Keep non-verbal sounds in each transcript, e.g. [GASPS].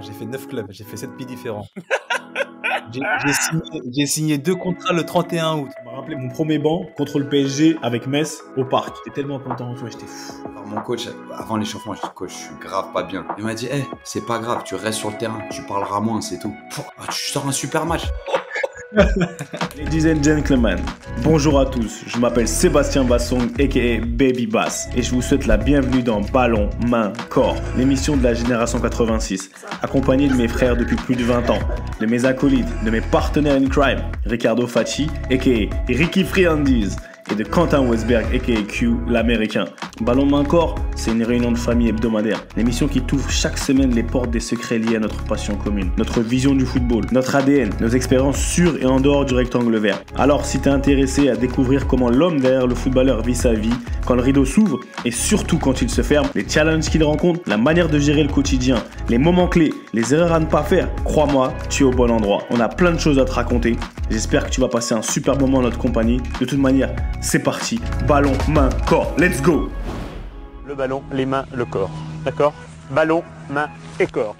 j'ai fait 9 clubs, j'ai fait 7 pieds différents. [LAUGHS] J'ai signé, signé, deux contrats le 31 août. On m'a rappelé mon premier banc contre le PSG avec Metz au parc. J'étais tellement content, j'étais fou. mon coach, avant l'échauffement, je dis coach, je suis grave pas bien. Il m'a dit, c'est pas grave, tu restes sur le terrain, tu parleras moins, c'est tout. Ah, tu sors un super match. [LAUGHS] Ladies and gentlemen, bonjour à tous. Je m'appelle Sébastien Bassong, aka Baby Bass, et je vous souhaite la bienvenue dans Ballon, Main, Corps, l'émission de la génération 86, Accompagné de mes frères depuis plus de 20 ans, de mes acolytes, de mes partenaires in crime, Ricardo Facci, aka Ricky Friandiz, et de Quentin Westberg, aka Q, l'américain. Ballon main corps, c'est une réunion de famille hebdomadaire. L'émission qui t'ouvre chaque semaine les portes des secrets liés à notre passion commune, notre vision du football, notre ADN, nos expériences sur et en dehors du rectangle vert. Alors si t'es intéressé à découvrir comment l'homme derrière le footballeur vit sa vie, quand le rideau s'ouvre et surtout quand il se ferme, les challenges qu'il rencontre, la manière de gérer le quotidien, les moments clés, les erreurs à ne pas faire, crois-moi, tu es au bon endroit. On a plein de choses à te raconter. J'espère que tu vas passer un super moment en notre compagnie. De toute manière, c'est parti, ballon, main, corps, let's go Le ballon, les mains, le corps. D'accord Ballon, main et corps.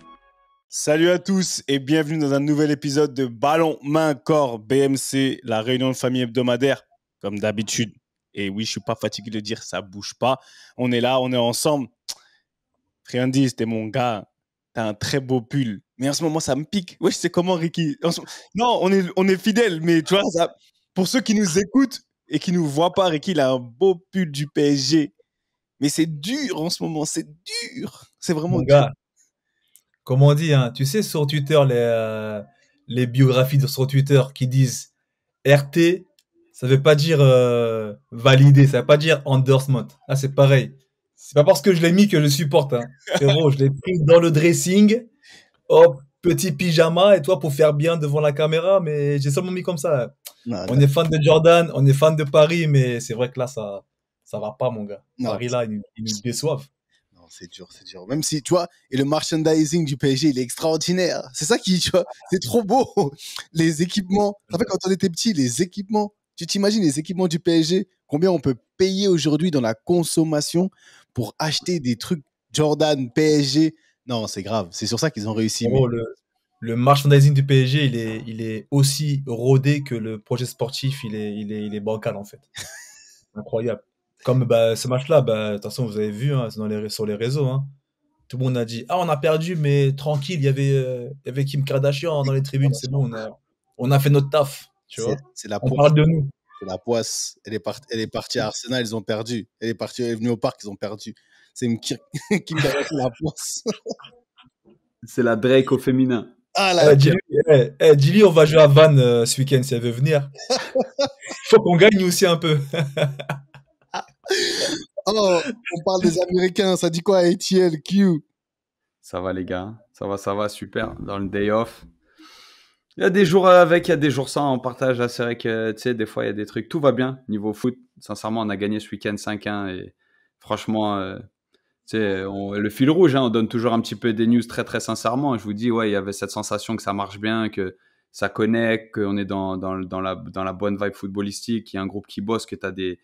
Salut à tous et bienvenue dans un nouvel épisode de Ballon, main, corps, BMC, la réunion de famille hebdomadaire, comme d'habitude. Et oui, je suis pas fatigué de dire ça bouge pas. On est là, on est ensemble. dit, c'était mon gars. T'as un très beau pull. Mais en ce moment, ça me pique. Wesh, c'est comment, Ricky Non, on est, on est fidèles, mais tu vois, pour ceux qui nous écoutent, et qui nous voit pas et qu'il a un beau pull du PSG. Mais c'est dur en ce moment, c'est dur. C'est vraiment dur. Comme on dit, hein, tu sais, sur Twitter, les, euh, les biographies de, sur Twitter qui disent RT, ça veut pas dire euh, validé, valider, ça veut pas dire endorsement. Ah, c'est pareil. C'est pas parce que je l'ai mis que je supporte. c'est hein. [LAUGHS] vrai, je l'ai pris dans le dressing. Hop, petit pyjama et toi pour faire bien devant la caméra, mais j'ai seulement mis comme ça. on est fan de Jordan, on est fan de Paris, mais c'est vrai que là, ça ça va pas, mon gars. Paris, là, il nous déçoivent. Non, c'est dur, c'est dur. Même si, tu vois, et le merchandising du PSG, il est extraordinaire. C'est ça qui, tu vois, c'est trop beau. [LAUGHS] Les équipements. Après quand on était petit, les équipements. Tu t'imagines les équipements du PSG, combien on peut payer aujourd'hui dans la consommation pour acheter des trucs Jordan, PSG non, c'est grave. C'est sur ça qu'ils ont réussi. le, le, merchandising du PSG, il est, il est aussi rodé que le projet sportif, il est, il est, il est bancal en fait. [LAUGHS] Incroyable. Comme bah, ce match-là, bah, de toute façon, vous avez vu hein, les, sur les réseaux. Hein. tout le monde a dit Ah, on a perdu, mais tranquille, euh, il y avait, Kim Kardashian dans les tribunes, c'est bon, on a, on a fait notre taf. Tu vois c'est la on parle de nous. La poisse, elle est, elle est partie à Arsenal, ils ont perdu. Elle est partie, elle est venue au parc, ils ont perdu c'est qui, [LAUGHS] qui me la poisse. c'est la Drake au féminin. Ah la euh, on va jouer à Van euh, ce week-end si elle veut venir. Il [LAUGHS] faut qu'on gagne aussi un peu. [LAUGHS] oh, on parle des Américains, ça dit quoi ATL, Q Ça va les gars, ça va, ça va, super. Dans le day off, il y a des jours avec, il y a des jours sans. On partage. assez. c'est que, tu sais, des fois, il y a des trucs. Tout va bien niveau foot. Sincèrement, on a gagné ce week-end 5-1. Et franchement, euh, le fil rouge, hein, on donne toujours un petit peu des news très très sincèrement. Je vous dis, ouais, il y avait cette sensation que ça marche bien, que ça connecte, qu'on est dans, la, bonne vibe footballistique, qu'il y a un groupe qui bosse, que tu as des,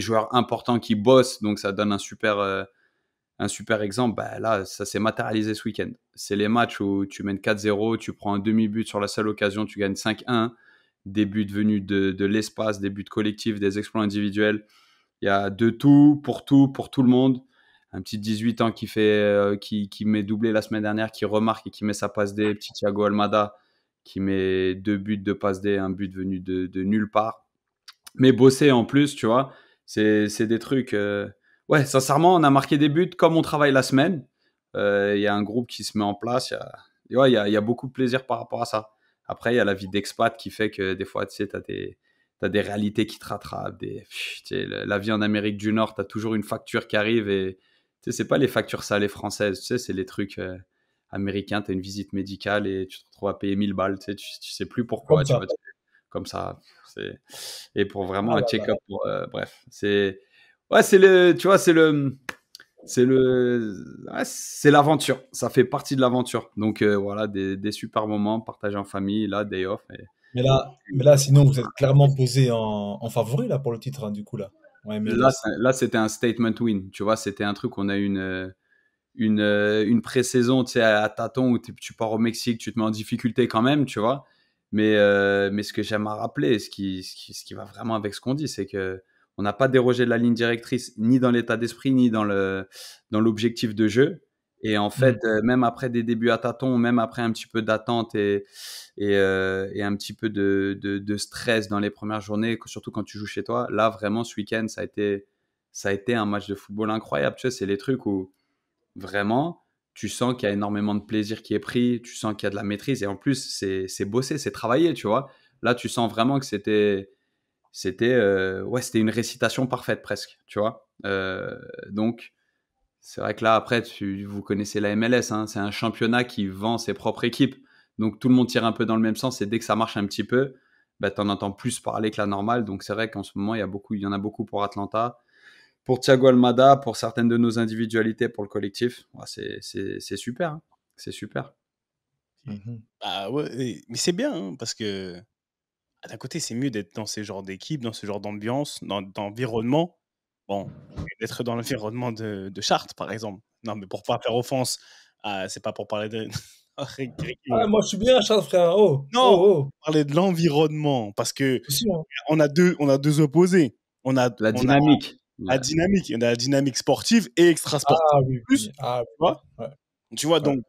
joueurs importants qui bossent, donc ça donne un super, euh, exemple. Bah, là, ça s'est matérialisé ce week-end. C'est les matchs où tu mènes 4-0, tu prends un demi-but sur la seule occasion, tu gagnes 5-1, des buts venus de l'espace, des buts collectifs, des exploits individuels. Il y a de tout, pour tout, pour tout le monde un petit 18 ans qui fait euh, qui, qui met doublé la semaine dernière, qui remarque et qui met sa passe D, petit Thiago Almada qui met deux buts de passe D, un but venu de, nulle part. Mais bosser en plus, tu vois, c'est des trucs. Euh, ouais, sincèrement, on a marqué des buts comme on travaille la semaine. Euh, il y a un groupe qui se met en place. Il y, a... y, a, beaucoup de plaisir par rapport à ça. Après, il y a la vie d'expat qui fait que des fois, tu sais, tu as des des réalités qui te rattrapent. Des, la vie en Amérique du Nord, as toujours une facture qui arrive et c'est pas les factures salées françaises, tu sais, c'est les trucs euh, américains. Tu as une visite médicale et tu te retrouves à payer 1000 balles, tu sais, tu, sais plus pourquoi. Comme ça. comme ça et pour vraiment ah un check-up. Euh, bref, c'est. Ouais, c'est le. Tu vois, c'est le. C'est le. c'est l'aventure. Ça fait partie de l'aventure. Donc euh, voilà, des, des, super moments partagés en famille, là, day off. Et... Mais là, mais là, sinon, vous êtes clairement posé en, favori là pour le titre, hein, du coup là là, c'était un statement win. Tu vois, c'était un truc, on a eu une, euh, une, euh, une pré-saison à, à tâtons où tu pars au Mexique, tu te mets en difficulté quand même, tu vois. Mais, euh, mais ce que j'aime à rappeler, ce qui, ce, qui, va vraiment avec ce qu'on dit, c'est que on n'a pas dérogé de la ligne directrice, ni dans l'état d'esprit, ni dans l'objectif dans de jeu. Et en mmh. fait, euh, même après des débuts à tâtons, même après un petit peu d'attente et, euh, un petit peu de, stress dans les premières journées, surtout quand tu joues chez toi, là vraiment ce week-end, ça a été, ça a été un match de football incroyable. Tu sais, c'est les trucs où vraiment tu sens qu'il y a énormément de plaisir qui est pris, tu sens qu'il y a de la maîtrise et en plus c'est bosser, c'est travailler, tu vois. Là, tu sens vraiment que c'était c'était euh, ouais, c'était une récitation parfaite presque, tu vois. donc c'est vrai que là, après, vous connaissez la MLS, hein. c'est un championnat qui vend ses propres équipes. Donc tout le monde tire un peu dans le même sens et dès que ça marche un petit peu, bah, tu en entends plus parler que la normale. Donc c'est vrai qu'en ce moment, il y, beaucoup, il y en a beaucoup pour Atlanta, pour Thiago Almada, pour certaines de nos individualités, pour le collectif. c'est, super, hein. c'est super. Mmh bah, mais c'est bien hein, parce que d'un côté, c'est mieux d'être dans ce genre d'équipes, dans ce genre d'ambiance, dans, d'environnement Bon, d'être dans l'environnement de, de, Chartres, par exemple. Non, mais pour ne pas faire offense, ce c'est pas pour parler de. [LAUGHS] Ah, euh, moi, je suis bien à Chartres, frère. Oh, non, oh, oh. parler de l'environnement, parce que hein. on a deux, on a deux opposés. On a la dynamique. la dynamique, on a la dynamique sportive et extra Ah, oui, plus, ah, tu vois, tu vois donc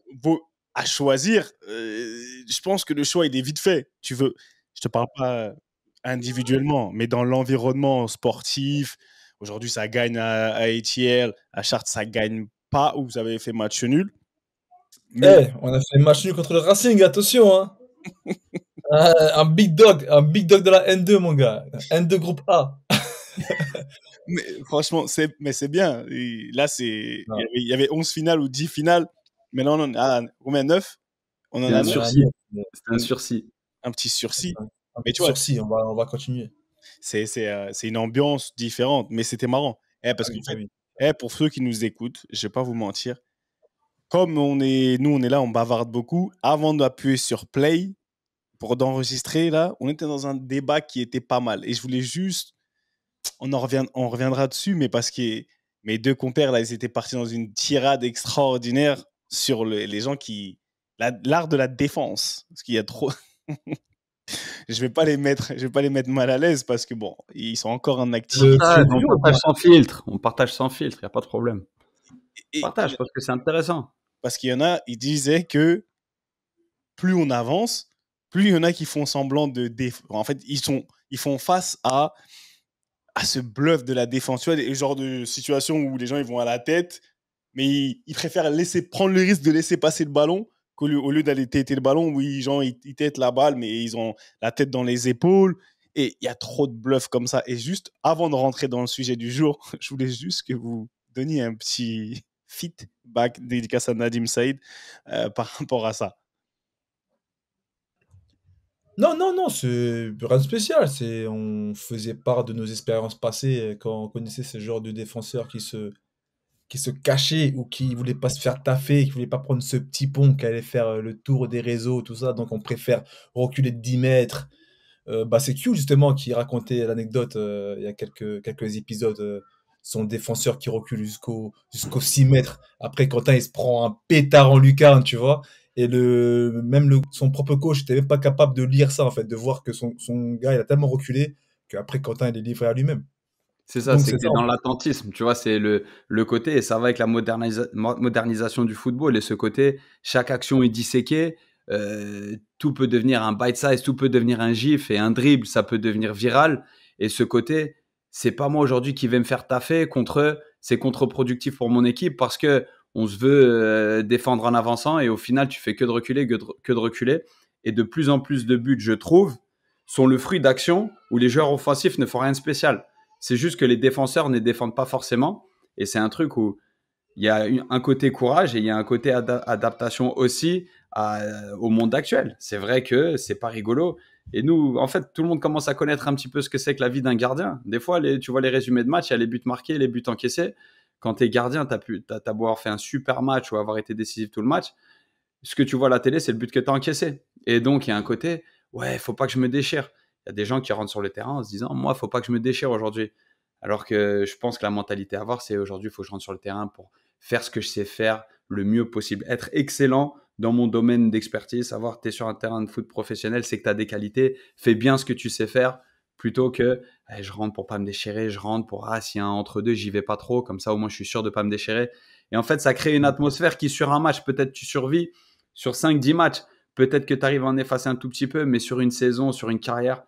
à choisir, euh, je pense que le choix il est vite fait. Tu veux, je te parle pas individuellement, mais dans l'environnement sportif, Aujourd'hui, ça gagne à, à à Chartres, ça gagne pas, où vous avez fait match nul. Mais... Eh, on a fait match nul contre le Racing, attention hein. [LAUGHS] euh, un, big dog, un big dog de la N2, mon gars. N2 groupe A. [LAUGHS] mais franchement, c'est, mais c'est bien. Et là, c'est, il y, avait, 11 finales ou 10 finales. Maintenant, on en a 9 ah, On en a un sursis. Un, sursis. un petit sursis. Un, petit mais tu sursis, on va, on va continuer. Euh, c'est une ambiance différente, mais c'était marrant. Eh, ah parce que, ah eh, pour ceux qui nous écoutent, je vais pas vous mentir, comme on est, nous, on est là, on bavarde beaucoup. Avant d'appuyer sur play pour d'enregistrer, là, on était dans un débat qui était pas mal. Et je voulais juste, on en revient, on reviendra dessus, mais parce que mes deux compères là, ils étaient partis dans une tirade extraordinaire sur les gens qui, l'art de la défense, parce qu'il y a trop. [LAUGHS] [LAUGHS] je vais pas les mettre, je vais pas les mettre mal à l'aise parce que bon, ils sont encore en activité. Euh, on partage sans filtre, il n'y a pas de problème. On partage parce que c'est intéressant. Parce qu'il y en a, ils disaient que plus on avance, plus il y en a qui font semblant de En fait, ils sont, ils font face à à ce bluff de la défense, tu vois, le genre de situation où les gens ils vont à la tête, mais ils, ils préfèrent laisser prendre le risque de laisser passer le ballon au lieu, d'aller têter le ballon, oui, genre, ils, ils têtent la balle, mais ils ont la tête dans les épaules. Et il y a trop de bluffs comme ça. Et juste avant de rentrer dans le sujet du jour, [LAUGHS] je voulais juste que vous donniez un petit feedback dédicace à Nadim Saïd euh, par rapport à ça. Non, non, non, c'est rien de spécial. C'est, on faisait part de nos expériences passées euh, quand on connaissait ce genre de défenseurs qui se, qui se cachait ou qui voulait pas se faire taffer, qui voulait pas prendre ce petit pont qui allait faire euh, le tour des réseaux, tout ça. Donc on préfère reculer de 10 mètres. Euh, bah c'est Q justement qui racontait l'anecdote euh, il y a quelques, quelques épisodes. son défenseur qui recule jusqu'au jusqu'aux 6 mètres. Après, Quentin, il se prend un pétard en lucarne, tu vois. Et le, même le, son propre coach n'était même pas capable de lire ça, en fait, de voir que son, son gars, il a tellement reculé qu'après, Quentin, il est livré à lui-même. C'est ça, c'est dans l'attentisme, tu vois, c'est le, le côté, et ça va avec la modernisation du football, et ce côté, chaque action est disséquée, euh, tout peut devenir un bite size, tout peut devenir un gif et un dribble, ça peut devenir viral, et ce côté, c'est pas moi aujourd'hui qui vais me faire taffer contre eux, c'est contre-productif pour mon équipe parce que on se veut euh, défendre en avançant, et au final, tu fais que de reculer, que de, que de reculer, et de plus en plus de buts, je trouve, sont le fruit d'actions où les joueurs offensifs ne font rien de spécial c'est juste que les défenseurs ne défendent pas forcément. Et c'est un truc où il y a un côté courage et il y a un côté adaptation aussi au monde actuel. C'est vrai que c'est pas rigolo. Et nous, en fait, tout le monde commence à connaître un petit peu ce que c'est que la vie d'un gardien. Des fois, tu vois les résumés de match, il y a les buts marqués, les buts encaissés. Quand tu es gardien, tu as, as, beau avoir fait un super match ou avoir été décisif tout le match. Ce que tu vois à la télé, c'est le but que tu as encaissé. Et donc, il y a un côté, ouais, faut pas que je me déchire a des gens qui rentrent sur le terrain en se disant Moi, il faut pas que je me déchire aujourd'hui. Alors que je pense que la mentalité à avoir, c'est aujourd'hui, il faut que je rentre sur le terrain pour faire ce que je sais faire le mieux possible, être excellent dans mon domaine d'expertise, savoir tu es sur un terrain de foot professionnel, c'est que tu as des qualités, fais bien ce que tu sais faire plutôt que eh, je rentre pour pas me déchirer, je rentre pour ah s'il y a un entre deux, j'y vais pas trop, comme ça au moins je suis sûr de pas me déchirer. Et en fait, ça crée une mmh. atmosphère qui sur un match, peut-être tu survis sur 5 10 matchs, peut-être que tu arrives à en effacer un tout petit peu, mais sur une saison, sur une carrière,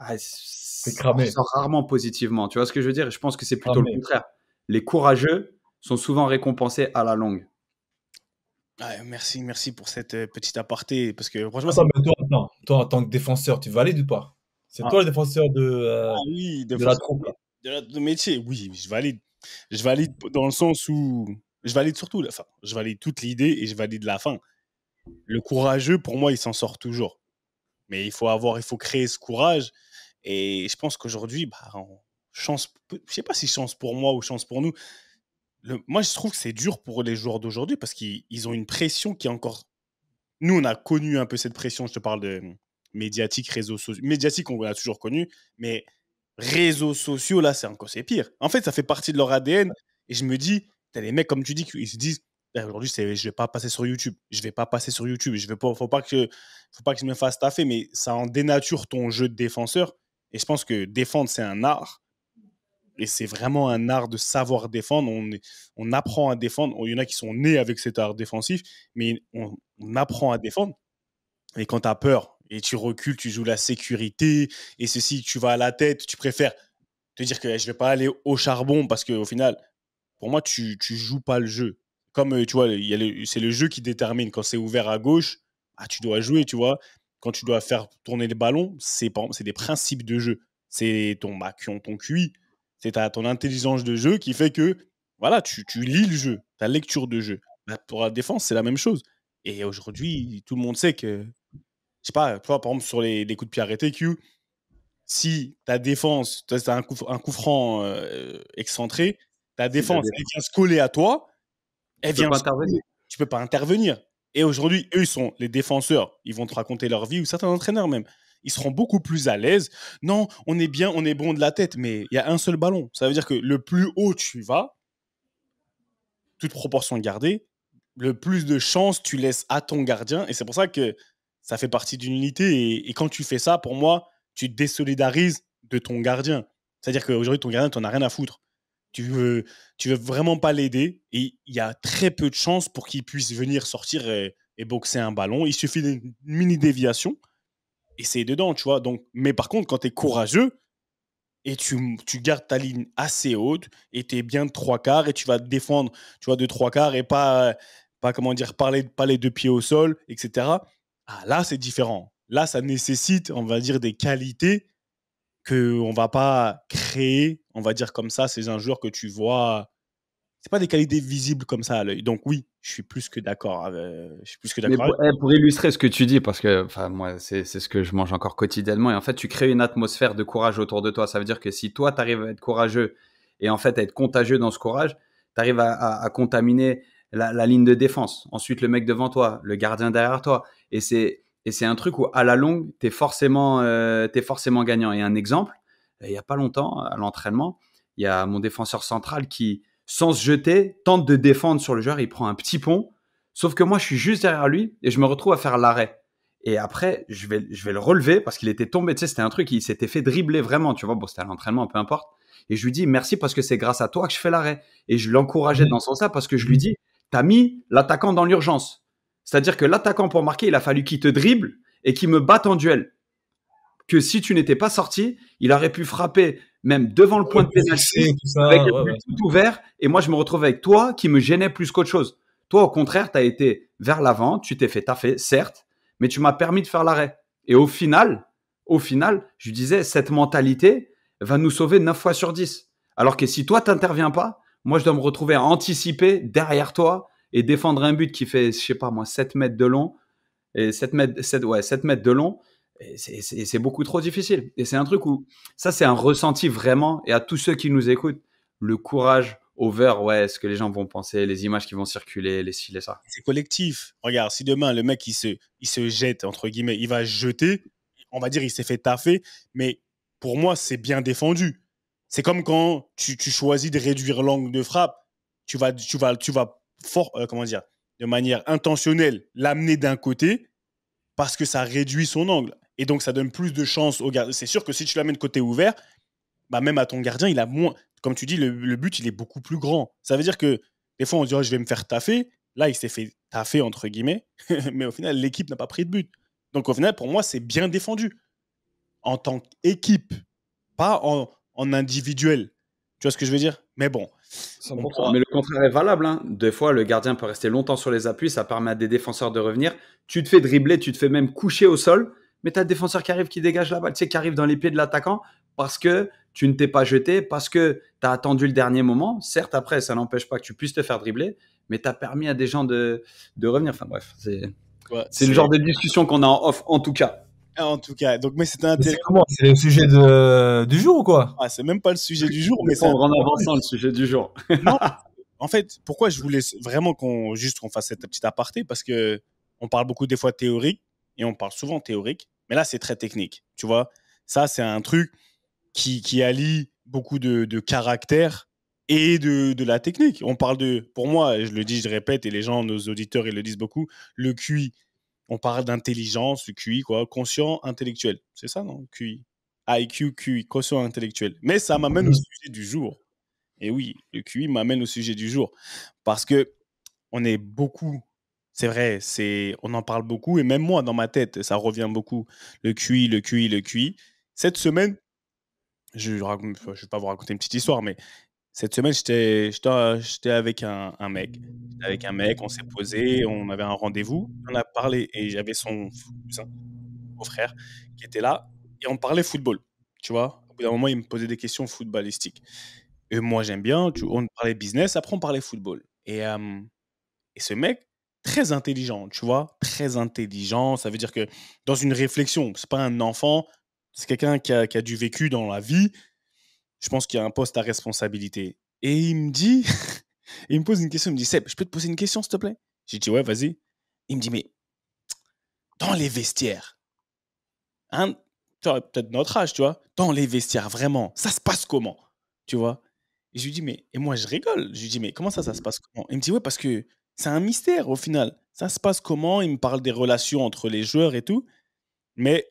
ah, c'est cramé. rarement positivement. Tu vois ce que je veux dire Je pense que c'est plutôt le contraire. Les courageux sont souvent récompensés à la longue. Ah, merci, merci pour cette euh, petite aparté. Parce que franchement, ah, toi, toi, en tant que défenseur, tu valides ou pas C'est toi le défenseur de, euh, de, la De, métier, oui, je valide. Je valide dans le sens où je valide surtout, la enfin, je valide toute l'idée et je valide la fin. Le courageux, pour moi, il s'en sort toujours. Mais il faut avoir, il faut créer ce courage et je pense qu'aujourd'hui, bah, chance, je sais pas si chance pour moi ou chance pour nous. Le, moi, je trouve que c'est dur pour les joueurs d'aujourd'hui parce qu'ils ont une pression qui est encore. Nous, on a connu un peu cette pression. Je te parle de médiatique, réseaux sociaux. Médiatique, on l'a toujours connu, mais réseaux sociaux, là, c'est encore c'est pire. En fait, ça fait partie de leur ADN. Et je me dis, as les mecs, comme tu dis, ils se disent, eh, aujourd'hui, je je vais pas passer sur YouTube. Je vais pas passer sur YouTube. Je ne pas, faut pas que, faut pas que je me fasse taffer, mais ça en dénature ton jeu de défenseur. Et je pense que défendre, c'est un art. Et c'est vraiment un art de savoir défendre. On, on apprend à défendre. Il y en a qui sont nés avec cet art défensif, mais on, apprend à défendre. Et quand tu as peur et tu recules, tu joues la sécurité, et ceci, tu vas à la tête, tu préfères te dire que eh, je vais pas aller au charbon parce qu'au final, pour moi, tu, ne joues pas le jeu. Comme euh, tu vois, c'est le jeu qui détermine. Quand c'est ouvert à gauche, ah, tu dois jouer, tu vois quand tu dois faire tourner les ballons, c'est des principes de jeu. C'est ton ton QI, c'est ton intelligence de jeu qui fait que voilà, tu, lis le jeu, ta lecture de jeu. Bah, pour la défense, c'est la même chose. Et aujourd'hui, tout le monde sait que, je sais pas, toi, par exemple, sur les, coups de pied arrêtés, Q, si ta défense, tu as un coup, coup franc euh, excentré, ta défense, elle vient se coller à toi, elle eh vient. Tu peux pas intervenir. Et aujourd'hui, eux, ils sont les défenseurs. Ils vont te raconter leur vie, ou certains entraîneurs même. Ils seront beaucoup plus à l'aise. Non, on est bien, on est bon de la tête, mais il y a un seul ballon. Ça veut dire que le plus haut tu vas, toute proportion gardée, le plus de chance tu laisses à ton gardien. Et c'est pour ça que ça fait partie d'une unité. Et, quand tu fais ça, pour moi, tu désolidarises de ton gardien. C'est-à-dire qu'aujourd'hui, ton gardien, tu n'en as rien à foutre tu veux, tu veux vraiment pas l'aider et il y a très peu de chances pour qu'il puisse venir sortir et, boxer un ballon. Il suffit d'une mini déviation et c'est dedans, tu vois. Donc, mais par contre, quand tu es courageux et tu, gardes ta ligne assez haute et tu es bien de trois quarts et tu vas te défendre, tu vois, de trois quarts et pas, pas comment dire, parler les, pas les deux pieds au sol, etc. Ah, là, c'est différent. Là, ça nécessite, on va dire, des qualités qu'on va pas créer, on va dire comme ça, c'est un jour que tu vois. C'est pas des qualités visibles comme ça à l'œil. Donc oui, je suis plus que d'accord. Pour, illustrer ce que tu dis, parce que enfin moi c'est ce que je mange encore quotidiennement. Et en fait, tu crées une atmosphère de courage autour de toi. Ça veut dire que si toi tu arrives à être courageux et en fait à être contagieux dans ce courage, tu arrives à, contaminer la, la ligne de défense. Ensuite le mec devant toi, le gardien derrière toi. Et c'est et c'est un truc où, à la longue, tu es, forcément, euh, forcément gagnant. Et un exemple, il n'y a pas longtemps, à l'entraînement, il y a mon défenseur central qui, sans se jeter, tente de défendre sur le joueur. Il prend un petit pont. Sauf que moi, je suis juste derrière lui et je me retrouve à faire l'arrêt. Et après, je vais, je vais le relever parce qu'il était tombé. Tu sais, c'était un truc, il s'était fait dribbler vraiment. Tu vois, bon, c'était à l'entraînement, peu importe. Et je lui dis merci parce que c'est grâce à toi que je fais l'arrêt. Et je l'encourageais mmh. dans son sens parce que je lui dis, t'as mis l'attaquant dans l'urgence. C'est-à-dire que l'attaquant pour marquer, il a fallu qu'il te dribble et qu'il me batte en duel. Que si tu n'étais pas sorti, il aurait pu frapper même devant le point de pénalité avec le tout ouvert. Et moi, je me retrouvais avec toi qui me gênait plus qu'autre chose. Toi, au contraire, tu as été vers l'avant, tu t'es fait taffer, certes, mais tu m'as permis de faire l'arrêt. Et au final, au final, je disais, cette mentalité va nous sauver 9 fois sur 10. Alors que si toi, tu t'interviens pas, moi, je dois me retrouver à anticiper derrière toi et défendre un but qui fait, je sais pas moi, 7 mètres de long, et 7 mètres, ouais, 7 mètres de long, c'est beaucoup trop difficile. Et c'est un truc où, ça c'est un ressenti vraiment, et à tous ceux qui nous écoutent, le courage over, ouais, ce que les gens vont penser, les images qui vont circuler, les ci, les ça. C'est collectif. Regarde, si demain le mec il se, il se jette, entre guillemets, il va jeter, on va dire il s'est fait taffer, mais pour moi c'est bien défendu. C'est comme quand tu, tu, choisis de réduire l'angle de frappe, tu vas, tu, vas, tu vas fort, euh, comment dire, de manière intentionnelle, l'amener d'un côté parce que ça réduit son angle. Et donc, ça donne plus de chance au gardien. C'est sûr que si tu l'amènes côté ouvert, bah même à ton gardien, il a moins. Comme tu dis, le, but, il est beaucoup plus grand. Ça veut dire que des fois, on dirait oh, je vais me faire taffer. Là, il s'est fait taffer, entre guillemets. [LAUGHS] Mais au final, l'équipe n'a pas pris de but. Donc, au final, pour moi, c'est bien défendu. En tant qu'équipe, pas en, en individuel. Tu vois ce que je veux dire Mais bon, mais le contraire est valable. Hein. Deux fois, le gardien peut rester longtemps sur les appuis, ça permet à des défenseurs de revenir. Tu te fais dribbler, tu te fais même coucher au sol, mais tu as le défenseur qui arrive, qui dégage la balle, tu sais, qui arrive dans les pieds de l'attaquant parce que tu ne t'es pas jeté, parce que tu as attendu le dernier moment. Certes, après, ça n'empêche pas que tu puisses te faire dribbler, mais tu as permis à des gens de, de revenir. Enfin bref, c'est le genre de discussion qu'on a en off en tout cas. Ah, en tout cas, donc, mais C'est comment C'est le sujet du jour ou quoi ah, C'est même pas le sujet du jour, mais c'est. En avançant le sujet du jour. [LAUGHS] non, en fait, pourquoi je voulais vraiment qu'on juste qu'on fasse cette petite aparté parce que on parle beaucoup des fois théorique et on parle souvent théorique, mais là c'est très technique. Tu vois, ça c'est un truc qui, allie beaucoup de, de caractère et de, la technique. On parle de, pour moi, je le dis, je répète, et les gens, nos auditeurs, ils le disent beaucoup, le QI on parle d'intelligence, QI, quoi, conscient intellectuel. C'est ça, non QI. IQ, QI, conscient intellectuel. Mais ça m'amène au mmh sujet du jour. Et oui, le QI m'amène au sujet du jour. Parce que on est beaucoup, c'est vrai, c'est, on en parle beaucoup, et même moi, dans ma tête, ça revient beaucoup. Le QI, le QI, le QI. Cette semaine, je ne vais pas vous raconter une petite histoire, mais cette semaine, j'étais avec un, mec. J'étais avec un mec, on s'est posé, on avait un rendez-vous, on a parlé et j'avais son cousin, mon frère, qui était là et on parlait football. Tu vois, au bout d'un moment, il me posait des questions footballistiques. Et moi, j'aime bien, on parlait business, après, on parlait football. Et, et ce mec, très intelligent, tu vois, très intelligent, ça veut dire que dans une réflexion, c'est pas un enfant, c'est quelqu'un qui a, qui a, du vécu dans la vie, je pense qu'il y a un poste à responsabilité. Et il me dit, [LAUGHS] il me pose une question, il me dit, Seb, je peux te poser une question, s'il te plaît J'ai dit, ouais, vas-y. Il me dit, mais dans les vestiaires, hein, tu vois, peut-être notre âge, tu vois, dans les vestiaires, vraiment, ça se passe comment Tu vois Et je lui dis, mais, et moi, je rigole. Je lui dis, mais comment ça, ça se passe comment Il me dit, ouais, parce que c'est un mystère au final. Ça se passe comment Il me parle des relations entre les joueurs et tout. Mais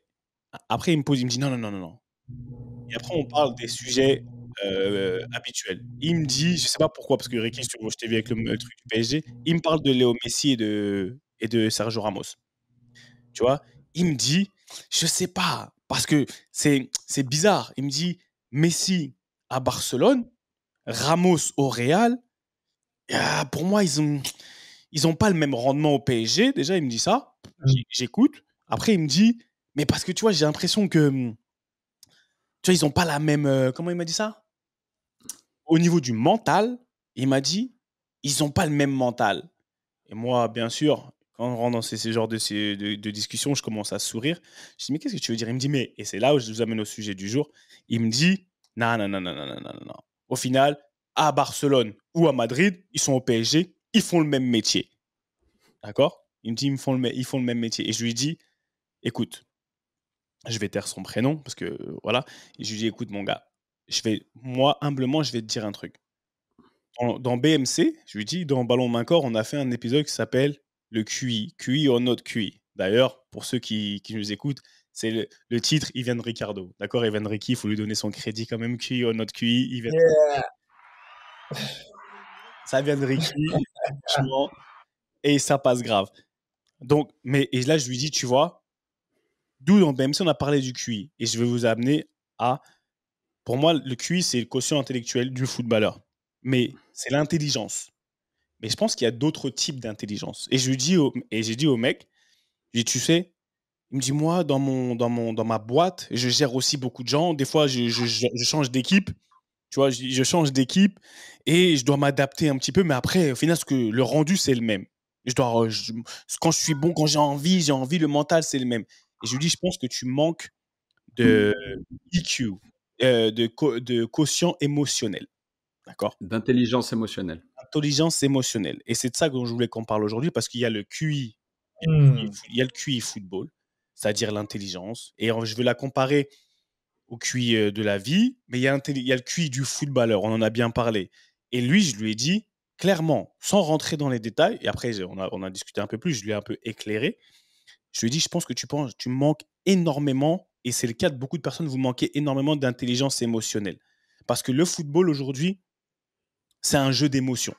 après, il me pose, il me dit, non, non, non, non, non. Et après, on parle des sujets euh, habituels. Il me dit, je sais pas pourquoi, parce que Ricky, sur t'ai TV avec le, truc du PSG, il me parle de Léo Messi et de, et de Sergio Ramos. Tu vois Il me dit, je sais pas, parce que c'est bizarre. Il me dit, Messi à Barcelone, Ramos au Real. Ah, pour moi, ils ont ils n'ont pas le même rendement au PSG. Déjà, il me dit ça. Mm. J'écoute. Après, il me dit, mais parce que tu vois, j'ai l'impression que hum, tu vois, ils n'ont pas la même. Euh, comment il m'a dit ça Au niveau du mental, il m'a dit, ils n'ont pas le même mental. Et moi, bien sûr, quand on rentre dans ces, genres de, de, discussions, je commence à sourire. Je dis, mais qu'est-ce que tu veux dire Il me dit, mais. Et c'est là où je vous amène au sujet du jour. Il me dit, non, non, non, non, non, non, non, Au final, à Barcelone ou à Madrid, ils sont au PSG, ils font le même métier. D'accord Il me dit, ils, font le, ils font le même métier. Et je lui dis, écoute, je vais taire son prénom parce que voilà. Et je lui dis écoute mon gars, je vais moi humblement je vais te dire un truc. Dans, BMC, je lui dis dans Ballon main corps, on a fait un épisode qui s'appelle le QI, QI on not QI. D'ailleurs, pour ceux qui, nous écoutent, c'est le, le, titre de Ricardo. D'accord, Ivan Ricci, il faut lui donner son crédit quand même. QI or not QI, Ivan. Ça vient de Ricky, et ça passe grave. Donc, mais et là, je lui dis, tu vois, D'où dans BMC, on a parlé du QI. Et je vais vous amener à. Pour moi, le QI, c'est le quotient intellectuel du footballeur. Mais c'est l'intelligence. Mais je pense qu'il y a d'autres types d'intelligence. Et je dis et j'ai dit au mec, tu sais, il me dit, moi, dans, mon, dans, mon, dans ma boîte, je gère aussi beaucoup de gens. Des fois, je, change d'équipe. Tu vois, je, change d'équipe et je dois m'adapter un petit peu. Mais après, au final, que, le rendu, c'est le même. Je dois, quand je suis bon, quand j'ai envie, j'ai envie, le mental, c'est le même. Et je lui dis, je pense que tu manques mmh. de iQ euh, de, de quotient émotionnel. D'accord D'intelligence émotionnelle. Intelligence émotionnelle. Et c'est de ça dont je voulais qu'on parle aujourd'hui parce qu'il y a le QI, mmh. il y a le QI football, c'est-à-dire l'intelligence. Et je veux la comparer au QI euh, de la vie, mais il y, a le QI du footballeur, on en a bien parlé. Et lui, je lui ai dit clairement, sans rentrer dans les détails, et après on a, on a discuté un peu plus, je lui ai un peu éclairé, je lui ai dit, je pense que tu, penses, tu manques énormément, et c'est le cas de beaucoup de personnes, vous manquez énormément d'intelligence émotionnelle. Parce que le football aujourd'hui, c'est un jeu d'émotions.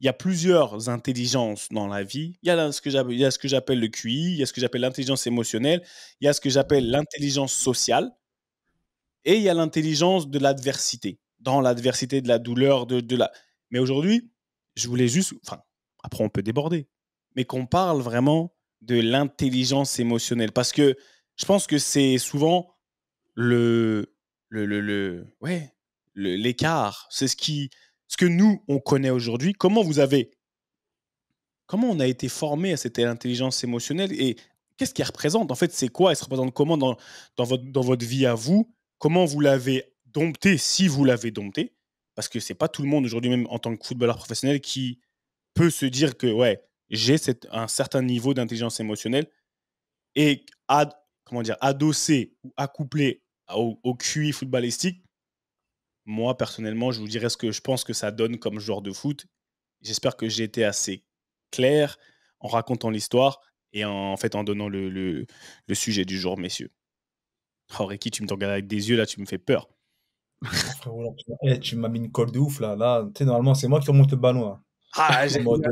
Il y a plusieurs intelligences dans la vie. Il y a ce que j'appelle le QI, il y a ce que j'appelle l'intelligence émotionnelle, il y a ce que j'appelle l'intelligence sociale, et il y a l'intelligence de l'adversité, dans l'adversité de la douleur, de, de la... Mais aujourd'hui, je voulais juste, enfin, après on peut déborder, mais qu'on parle vraiment de l'intelligence émotionnelle. Parce que je pense que c'est souvent le, le, l'écart. C'est ce, ce que nous, on connaît aujourd'hui. Comment vous avez. Comment on a été formé à cette intelligence émotionnelle et qu'est-ce qu'elle représente En fait, c'est quoi Elle se représente comment dans, dans, votre, dans votre vie à vous Comment vous l'avez dompté, si vous l'avez dompté Parce que c'est pas tout le monde aujourd'hui, même en tant que footballeur professionnel, qui peut se dire que, ouais, j'ai un certain niveau d'intelligence émotionnelle et comment dire, adossé ou accouplé au, QI footballistique, moi personnellement, je vous dirais ce que je pense que ça donne comme joueur de foot. J'espère que j'ai été assez clair en racontant l'histoire et en, fait en donnant le, le, sujet du jour, messieurs. Oh Ricky, tu me regardes avec des yeux là, tu me fais peur. [LAUGHS] Eh, tu m'as mis une colle de ouf là. là normalement, c'est moi qui remonte le ballon. Ah, en, mode,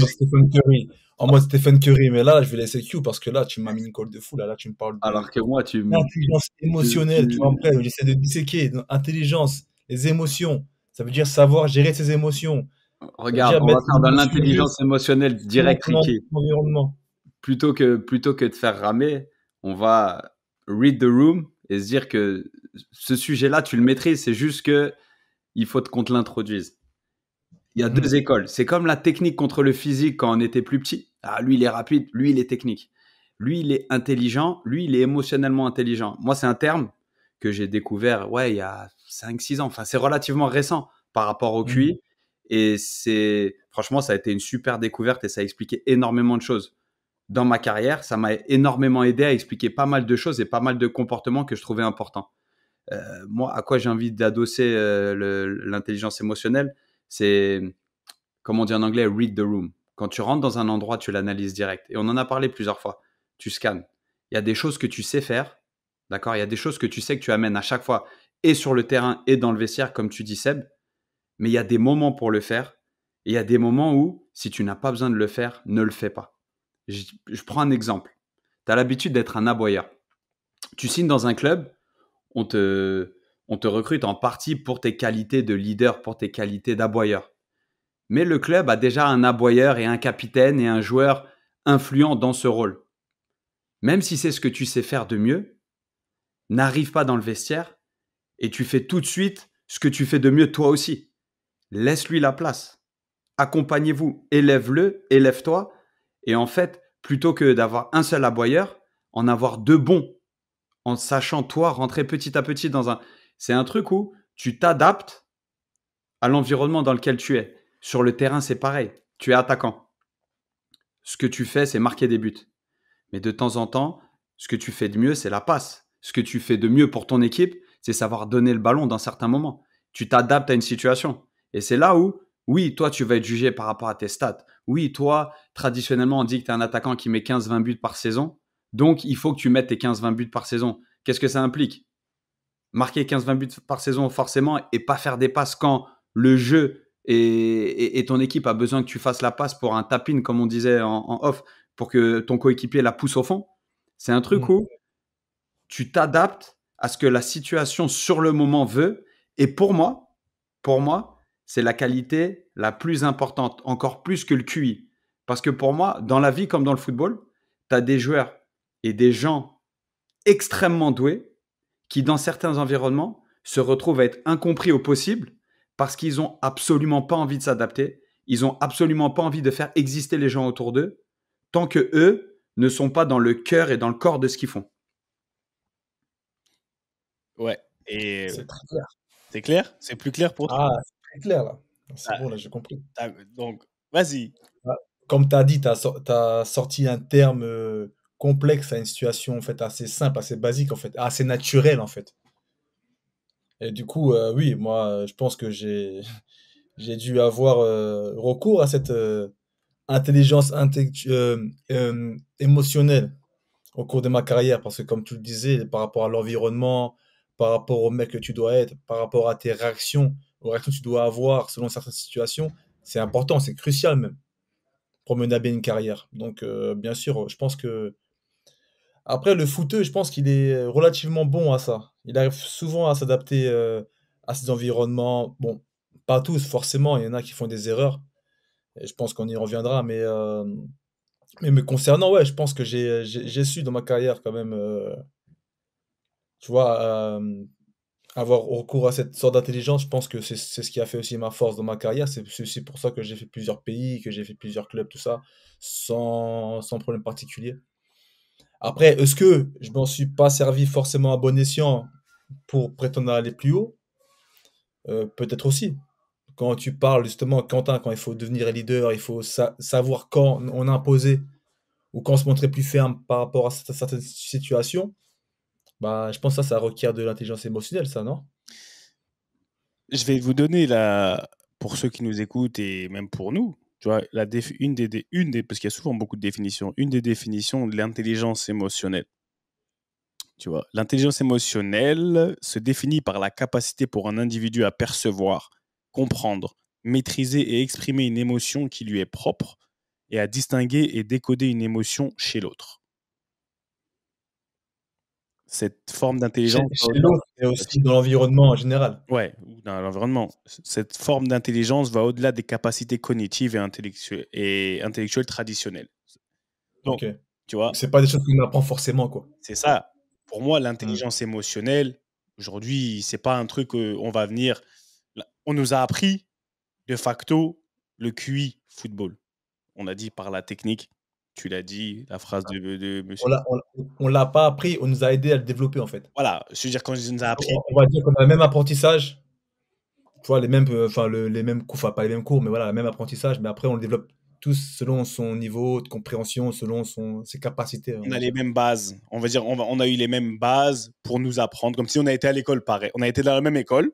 Stephen Curry. en Curry, mais là, je vais laisser Q parce que là, tu m'as mis une colle de fou. Là, tu me parles Alors que moi, tu. intelligence émotionnelle, tu, vois, j'essaie de disséquer. Intelligence, les émotions, ça veut dire savoir gérer ses émotions. Regarde, on va faire dans l'intelligence euh, émotionnelle direct Environnement. Plutôt que, plutôt que de faire ramer, on va read the room et se dire que ce sujet-là, tu le maîtrises. C'est juste que il faut qu'on te l'introduise. Il y a deux mm. écoles. C'est comme la technique contre le physique quand on était plus petit. Ah, lui, il est rapide, lui, il est technique. Lui, il est intelligent, lui, il est émotionnellement intelligent. Moi, c'est un terme que j'ai découvert, ouais, il y a 5-6 ans. Enfin, c'est relativement récent par rapport au mm. QI. Et c'est, franchement, ça a été une super découverte et ça a expliqué énormément de choses. Dans ma carrière, ça m'a énormément aidé à expliquer pas mal de choses et pas mal de comportements que je trouvais importants. Euh, moi, à quoi j'ai envie d'adosser euh, l'intelligence émotionnelle c'est, comme on dit en anglais, read the room. Quand tu rentres dans un endroit, tu l'analyses direct. Et on en a parlé plusieurs fois. Tu scannes. Il y a des choses que tu sais faire, d'accord Il y a des choses que tu sais que tu amènes à chaque fois, et sur le terrain, et dans le vestiaire, comme tu dis Seb. Mais il y a des moments pour le faire. Et il y a des moments où, si tu n'as pas besoin de le faire, ne le fais pas. Je, prends un exemple. Tu as l'habitude d'être un aboyeur. Tu signes dans un club, on te, on te recrute en partie pour tes qualités de leader, pour tes qualités d'aboyeur. Mais le club a déjà un aboyeur et un capitaine et un joueur influent dans ce rôle. Même si c'est ce que tu sais faire de mieux, n'arrive pas dans le vestiaire et tu fais tout de suite ce que tu fais de mieux toi aussi. Laisse-lui la place. Accompagnez-vous, élève-le, élève-toi. Et en fait, plutôt que d'avoir un seul aboyeur, en avoir deux bons, en sachant toi rentrer petit à petit dans un... C'est un truc où tu t'adaptes à l'environnement dans lequel tu es. Sur le terrain, c'est pareil. Tu es attaquant. Ce que tu fais, c'est marquer des buts. Mais de temps en temps, ce que tu fais de mieux, c'est la passe. Ce que tu fais de mieux pour ton équipe, c'est savoir donner le ballon dans certains moments. Tu t'adaptes à une situation. Et c'est là où, oui, toi, tu vas être jugé par rapport à tes stats. Oui, toi, traditionnellement, on dit que tu es un attaquant qui met 15-20 buts par saison. Donc, il faut que tu mettes tes 15-20 buts par saison. Qu'est-ce que ça implique marquer 15-20 buts par saison forcément et pas faire des passes quand le jeu et, ton équipe a besoin que tu fasses la passe pour un tapping comme on disait en, off, pour que ton coéquipier la pousse au fond. C'est un truc mm. où tu t'adaptes à ce que la situation sur le moment veut. Et pour moi, pour moi, c'est la qualité la plus importante, encore plus que le QI. Parce que pour moi, dans la vie comme dans le football, tu as des joueurs et des gens extrêmement doués qui, dans certains environnements, se retrouvent à être incompris au possible parce qu'ils n'ont absolument pas envie de s'adapter, ils n'ont absolument pas envie de faire exister les gens autour d'eux, tant que eux ne sont pas dans le cœur et dans le corps de ce qu'ils font. Ouais, et c'est euh, très clair. C'est clair C'est plus clair pour toi Ah, c'est très clair là. C'est ah, bon là, j'ai compris. Donc, vas-y. Ah, comme tu as dit, tu as, sorti un terme euh, complexe à une situation en fait assez simple, assez basique en fait, assez naturelle en fait. Et du coup, euh, oui, moi, je pense que j'ai [LAUGHS] j'ai dû avoir euh, recours à cette euh, intelligence émotionnelle au cours de ma carrière, parce que comme tu le disais, par rapport à l'environnement, par rapport au mec que tu dois être, par rapport à tes réactions, aux réactions que tu dois avoir selon certaines situations, c'est important, c'est crucial même pour mener à bien une carrière. Donc, bien sûr, je pense que après, le footeux, je pense qu'il est relativement bon à ça. Il arrive souvent à s'adapter euh, à ses environnements. Bon, pas tous, forcément. Il y en a qui font des erreurs. Et je pense qu'on y reviendra. Mais, euh, mais me concernant, ouais, je pense que j'ai su dans ma carrière quand même, euh, tu vois, avoir recours à cette sorte d'intelligence. Je pense que c'est ce qui a fait aussi ma force dans ma carrière. C'est aussi pour ça que j'ai fait plusieurs pays, que j'ai fait plusieurs clubs, tout ça, sans, sans problème particulier. Après, est-ce que je m'en suis pas servi forcément à bon escient pour prétendre aller plus haut euh, Peut-être aussi. Quand tu parles justement, Quentin, quand il faut devenir leader, il faut savoir quand on imposer ou quand se montrer plus ferme par rapport à certaines situations. Bah, je pense que ça, ça requiert de l'intelligence émotionnelle, ça, non Je vais vous donner pour ceux qui nous écoutent et même pour nous, tu vois, la une, des, une des, parce qu'il y a souvent beaucoup de définitions, une des définitions de l'intelligence émotionnelle. Tu vois, l'intelligence émotionnelle se définit par la capacité pour un individu à percevoir, comprendre, maîtriser et exprimer une émotion qui lui est propre et à distinguer et décoder une émotion chez l'autre cette forme d'intelligence. et aussi dans l'environnement en général. Ouais, dans l'environnement. Cette forme d'intelligence va au-delà des capacités cognitives et intellectuelles, traditionnelles. Donc, tu vois. C'est pas des choses qu'on apprend forcément, quoi. C'est ça. Pour moi, l'intelligence mmh. émotionnelle, aujourd'hui, c'est pas un truc qu'on euh, va venir. On nous a appris de facto le QI football. On a dit par la technique, tu l'as dit, la phrase de, de monsieur. On ne l'a pas appris, on nous a aidé à le développer en fait. Voilà, je veux dire, quand je nous a appris. On va dire qu'on a le même apprentissage, tu vois, les mêmes, euh, enfin, les mêmes cours, enfin, pas les mêmes cours, mais voilà, le même apprentissage, mais après, on le développe tous selon son niveau de compréhension, selon son, ses capacités. Hein. On a les mêmes bases, on va dire, on, va, on a eu les mêmes bases pour nous apprendre, comme si on a été à l'école pareil. On a été dans la même école,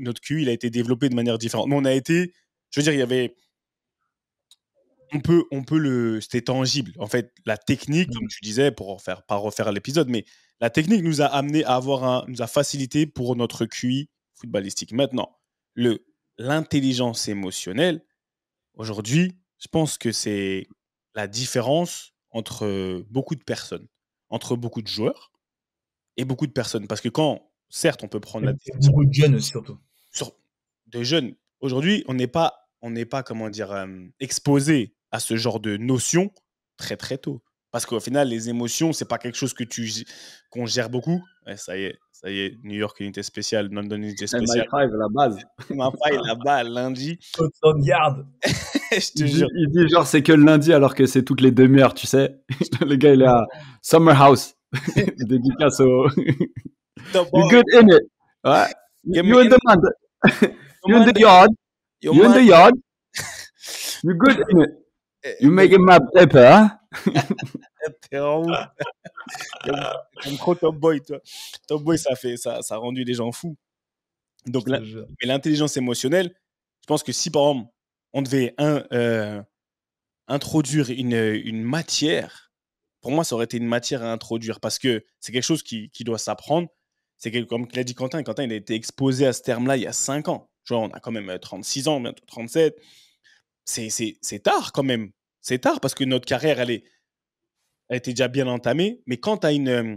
notre cul, il a été développé de manière différente. Nous, on a été, je veux dire, il y avait on peut, on peut le. C'était tangible. En fait, la technique, comme mmh. tu disais, pour refaire, pas refaire l'épisode, mais la technique nous a amené à avoir un, nous a facilité pour notre QI footballistique. Maintenant, le l'intelligence émotionnelle. Aujourd'hui, je pense que c'est la différence entre beaucoup de personnes, entre beaucoup de joueurs et beaucoup de personnes. Parce que quand, certes, on peut prendre la beaucoup de jeunes surtout. de jeunes. Aujourd'hui, on n'est pas on n'est pas, comment dire, euh, exposé à ce genre de notion très très tôt. Parce qu'au final, les émotions, c'est pas quelque chose que tu qu'on gère beaucoup. ça y est, ça y est, New York unité spéciale, London unité spéciale. my 5 la base. [LAUGHS] ma 5 la base, lundi. yard. [LAUGHS] je te jure. Il dit genre, c'est que le lundi alors que c'est toutes les demi-heures, tu sais. [LAUGHS] le gars, il est à Summer House. Dédicace au. You're good in it. Ouais. You're in the in the yard. you in the yard. You're good in it. You're eh, making eh, my paper, hein T'es en Comme gros Top Boy, toi. Top Boy, ça, fait, ça, ça a rendu des gens fous. Donc, mais l'intelligence émotionnelle, je pense que si, par exemple, on devait un, euh, introduire une, une, matière, pour moi, ça aurait été une matière à introduire parce que c'est quelque chose qui, qui doit s'apprendre. C'est comme l'a dit Quentin, Quentin, il a été exposé à ce terme-là il y a 5 ans. Genre, on a quand même 36 euh, ans, bientôt 37 c'est tard quand même. C'est tard parce que notre carrière, elle, est, était déjà bien entamée. Mais quand tu as une, euh,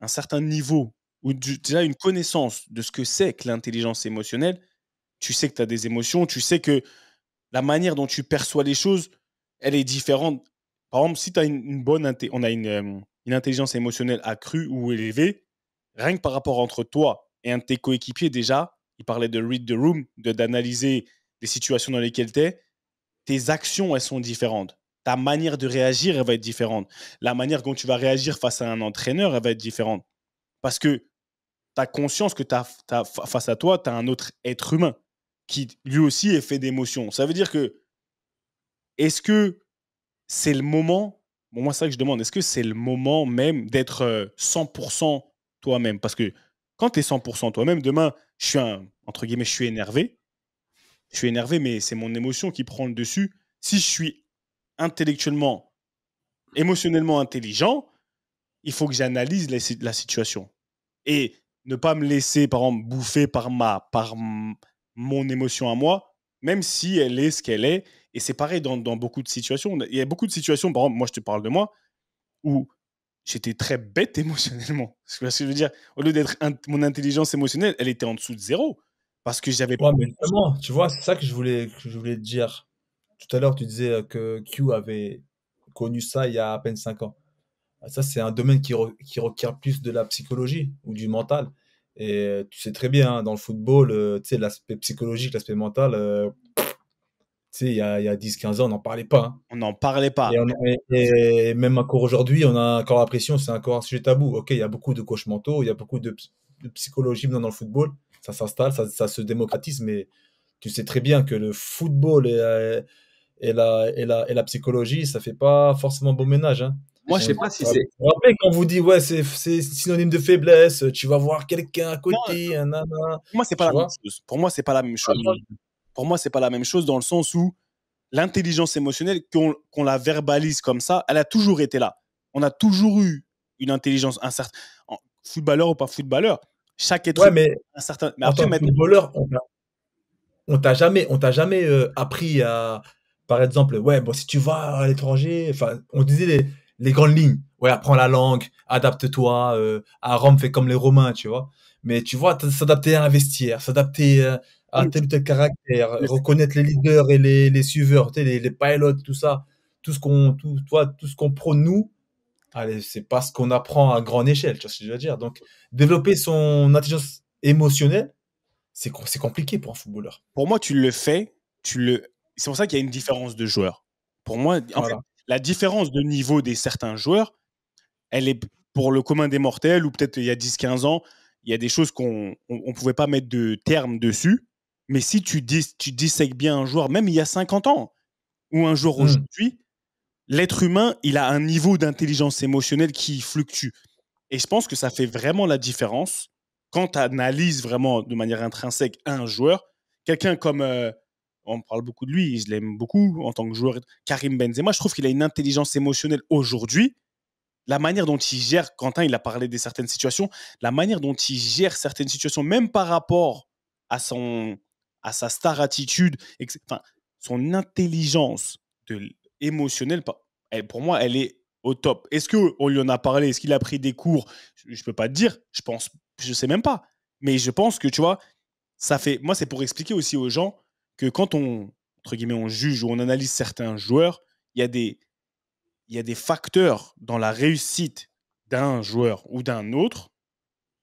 un certain niveau ou déjà une connaissance de ce que c'est que l'intelligence émotionnelle, tu sais que tu as des émotions, tu sais que la manière dont tu perçois les choses, elle est différente. Par exemple, si tu as une, bonne on a une, euh, une intelligence émotionnelle accrue ou élevée, rien que par rapport entre toi et un de tes coéquipiers, déjà, il parlait de read the room, d'analyser les situations dans lesquelles tu es tes actions, elles sont différentes. Ta manière de réagir, elle va être différente. La manière dont tu vas réagir face à un entraîneur, elle va être différente. Parce que ta conscience que tu as, face à toi, tu as un autre être humain qui lui aussi est fait d'émotions. Ça veut dire que, est-ce que c'est le moment, moi c'est ça que je demande, est-ce que c'est le moment même d'être 100% euh, toi-même Parce que quand tu es 100% toi-même, demain, je suis un, entre guillemets, je suis énervé, je suis énervé, mais c'est mon émotion qui prend le dessus. Si je suis intellectuellement, émotionnellement intelligent, il faut que j'analyse la, situation. Et ne pas me laisser, par exemple, bouffer par, ma, par mon émotion à moi, même si elle est ce qu'elle est. Et c'est pareil dans, dans, beaucoup de situations. Il y a beaucoup de situations, par exemple, moi je te parle de moi, où j'étais très bête [LAUGHS] émotionnellement. ce que je veux dire. Au lieu d'être mon intelligence émotionnelle, elle était en dessous de zéro parce que j'avais pas tu vois, c'est ça que je voulais que je voulais te dire. Tout à l'heure, tu disais euh, que Q avait connu ça il y a à peine 5 ans. Ah, ça, c'est un domaine qui, requiert plus de la psychologie ou du mental. Et euh, tu sais très bien, hein, dans le football, euh, tu sais, l'aspect psychologique, l'aspect mental, tu sais, il y a, a 10-15 ans, on n'en parlait pas. Hein. On n'en parlait pas. Et, même encore aujourd'hui, on a encore l'impression que c'est encore un sujet tabou. Ok, il y a beaucoup de coachs mentaux, il y a beaucoup de, de psychologie dans le football, ça s'installe, ça, se démocratise, mais tu sais très bien que le football et, euh, la, la psychologie, ça fait pas forcément bon ménage. Hein. Moi, je sais pas si c'est. Quand quand vous dit ouais, c'est synonyme de faiblesse, tu vas voir quelqu'un à côté, un euh, Pour moi, c'est pas la même chose. Pour moi, c'est pas la même chose. Pour moi, c'est pas la même chose dans le sens où l'intelligence émotionnelle, qu'on la verbalise comme ça, elle a toujours été là. On a toujours eu une intelligence, un certain footballeur ou pas footballeur. Chaque ouais, mais un certain. Mais après, on t'a jamais, on t'a jamais euh, appris à, par exemple, ouais, bon, si tu vas à l'étranger, enfin, on disait les, grandes lignes. Ouais, apprends la langue, adapte-toi. Euh, à Rome, fais comme les Romains, tu vois. Mais tu vois, s'adapter à un vestiaire, s'adapter euh, à tel ou tel caractère, reconnaître les leaders et les, les suiveurs, les, les pilotes, tout ça, tout ce qu'on, tout, toi, tout ce qu'on prône nous allez, c'est pas ce qu'on apprend à grande échelle, tu vois ce que je veux dire. Donc, développer son intelligence émotionnelle, c'est compliqué pour un footballeur. Pour moi, tu le fais, tu le. C'est pour ça qu'il y a une différence de joueurs. Pour moi, la différence de niveau des certains joueurs, elle est pour le commun des mortels, ou peut-être il y a 10-15 ans, il y a des choses qu'on ne pouvait pas mettre de terme dessus. Mais si tu, dis, tu dissèques bien un joueur, même il y a 50 ans, ou un joueur hmm. aujourd'hui, l'être humain, il a un niveau d'intelligence émotionnelle qui fluctue. Et je pense que ça fait vraiment la différence quand tu analyses vraiment de manière intrinsèque un joueur. Quelqu'un comme, euh, on parle beaucoup de lui, je l'aime beaucoup en tant que joueur, Karim Benzema, je trouve qu'il a une intelligence émotionnelle aujourd'hui. La manière dont il gère, Quentin, il a parlé des certaines situations, la manière dont il gère certaines situations, même par rapport à, son, à sa star attitude, son intelligence de émotionnelle, elle, pour moi, elle est au top. Est-ce qu'on lui en a parlé Est-ce qu'il a pris des cours Je ne peux pas te dire. Je pense, je sais même pas. Mais je pense que, tu vois, ça fait. Moi, c'est pour expliquer aussi aux gens que quand on, entre guillemets, on juge ou on analyse certains joueurs, il y a des, il y a des facteurs dans la réussite d'un joueur ou d'un autre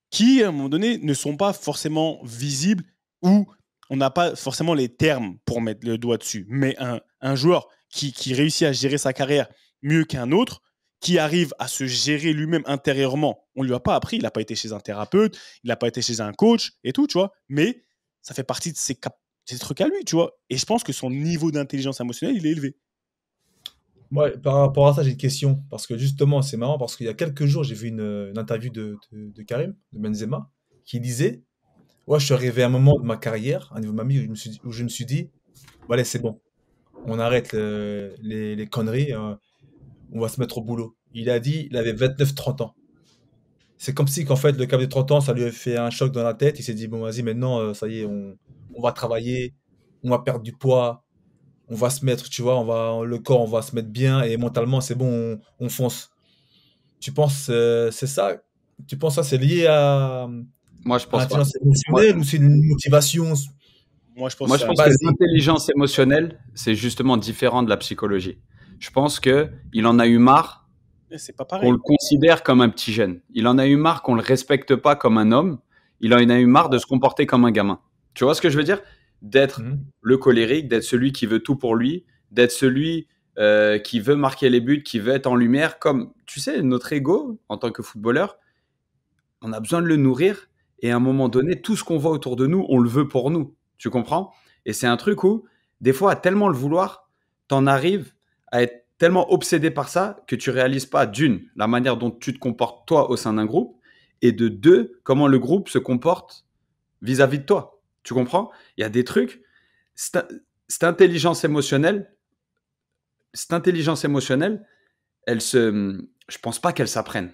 qui, à un moment donné, ne sont pas forcément visibles ou on n'a pas forcément les termes pour mettre le doigt dessus. Mais un, un joueur qui, réussit à gérer sa carrière mieux qu'un autre, qui arrive à se gérer lui-même intérieurement. On ne lui a pas appris, il n'a pas été chez un thérapeute, il n'a pas été chez un coach et tout, tu vois. Mais ça fait partie de ses, trucs à lui, tu vois. Et je pense que son niveau d'intelligence émotionnelle, il est élevé. Ouais, par rapport à ça, j'ai une question. Parce que justement, c'est marrant, parce qu'il y a quelques jours, j'ai vu une, interview de, Karim, de Benzema, qui disait Ouais, je suis arrivé à un moment de ma carrière, un niveau de ma vie, où je me suis dit, où je me suis dit Voilà, bah, c'est bon, on arrête les, conneries, euh, on va se mettre au boulot. Il a dit, il avait 29-30 ans. C'est comme si, qu'en fait, le cap des 30 ans, ça lui a fait un choc dans la tête. Il s'est dit, bon, vas-y, maintenant, euh, ça y est, on, va travailler, on va perdre du poids, on va se mettre, tu vois, on va, le corps, on va se mettre bien et mentalement, c'est bon, on, fonce. Tu penses, euh, c'est ça Tu penses ça, c'est lié à. Moi, je pense pas. ou c'est une motivation moi, je pense, que l'intelligence émotionnelle, c'est justement différent de la psychologie. Je pense que il en a eu marre. qu'on On le considère comme un petit jeune. Il en a eu marre qu'on le respecte pas comme un homme. Il en a eu marre de se comporter comme un gamin. Tu vois ce que je veux dire D'être mhm. le colérique, d'être celui qui veut tout pour lui, d'être celui euh, qui veut marquer les buts, qui veut être en lumière, comme tu sais, notre ego en tant que footballeur, on a besoin de le nourrir. Et à un moment donné, tout ce qu'on voit autour de nous, on le veut pour nous. Tu comprends Et c'est un truc où, des fois, à tellement le vouloir, t'en arrives à être tellement obsédé par ça que tu réalises pas, d'une, la manière dont tu te comportes toi au sein d'un groupe, et de deux, comment le groupe se comporte vis-à-vis de toi. Tu comprends Il y a des trucs. Cette intelligence émotionnelle, cette intelligence émotionnelle, elle se, je pense pas qu'elle s'apprenne.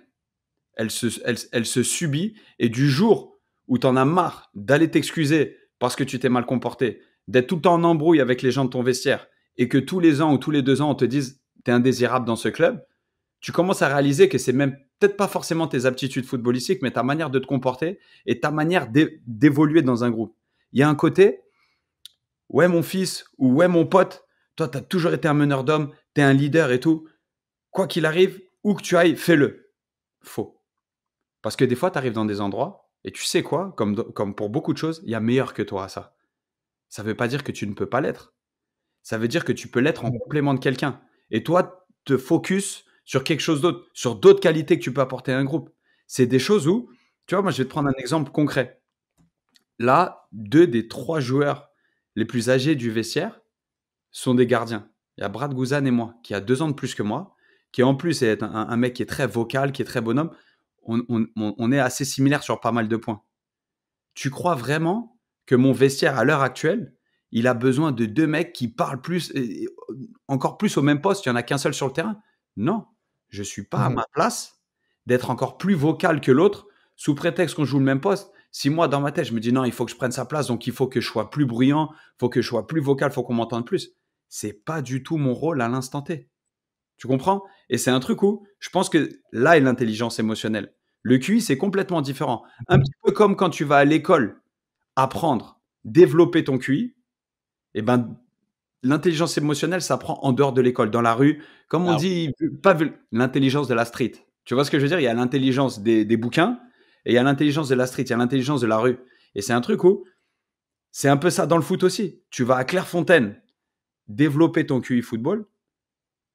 Elle se, elle, elle se subit et du jour où tu en as marre d'aller t'excuser parce que tu t'es mal comporté, d'être tout le temps en embrouille avec les gens de ton vestiaire et que tous les ans ou tous les deux ans on te dise t'es indésirable dans ce club, tu commences à réaliser que c'est même peut-être pas forcément tes aptitudes footballistiques, mais ta manière de te comporter et ta manière d'évoluer dans un groupe. Il y a un côté, ouais mon fils ou ouais mon pote, toi t'as toujours été un meneur d'hommes, t'es un leader et tout. Quoi qu'il arrive, où que tu ailles, fais-le. Faux. Parce que des fois, tu arrives dans des endroits et tu sais quoi, comme, comme pour beaucoup de choses, il y a meilleur que toi à ça. Ça ne veut pas dire que tu ne peux pas l'être. Ça veut dire que tu peux l'être en complément de quelqu'un. Et toi, te focus sur quelque chose d'autre, sur d'autres qualités que tu peux apporter à un groupe. C'est des choses où, tu vois, moi je vais te prendre un exemple concret. Là, deux des trois joueurs les plus âgés du vestiaire sont des gardiens. Il y a Brad Guzan et moi, qui a deux ans de plus que moi, qui en plus est un mec qui est très vocal, qui est très bonhomme on, est assez similaire sur pas mal de points. Tu crois vraiment que mon vestiaire à l'heure actuelle, il a besoin de deux mecs qui parlent plus, euh, encore plus au même poste, il n'y en a qu'un seul sur le terrain Non, je ne suis pas à mmh. ma place d'être encore plus vocal que l'autre sous prétexte qu'on joue le même poste. Si moi, dans ma tête, je me dis non, il faut que je prenne sa place, donc il faut que je sois plus bruyant, il faut que je sois plus vocal, il faut qu'on m'entende plus, c'est pas du tout mon rôle à l'instant T. Tu comprends et c'est un truc où je pense que là est l'intelligence émotionnelle. Le QI, c'est complètement différent. Un petit peu comme quand tu vas à l'école apprendre, développer ton QI, eh ben l'intelligence émotionnelle ça prend en dehors de l'école, dans la rue. Comme on ah dit, pas l'intelligence de la street. Tu vois ce que je veux dire Il y a l'intelligence des, des, bouquins et il y a l'intelligence de la street, il y a l'intelligence de la rue. Et c'est un truc où c'est un peu ça dans le foot aussi. Tu vas à Clairefontaine développer ton QI football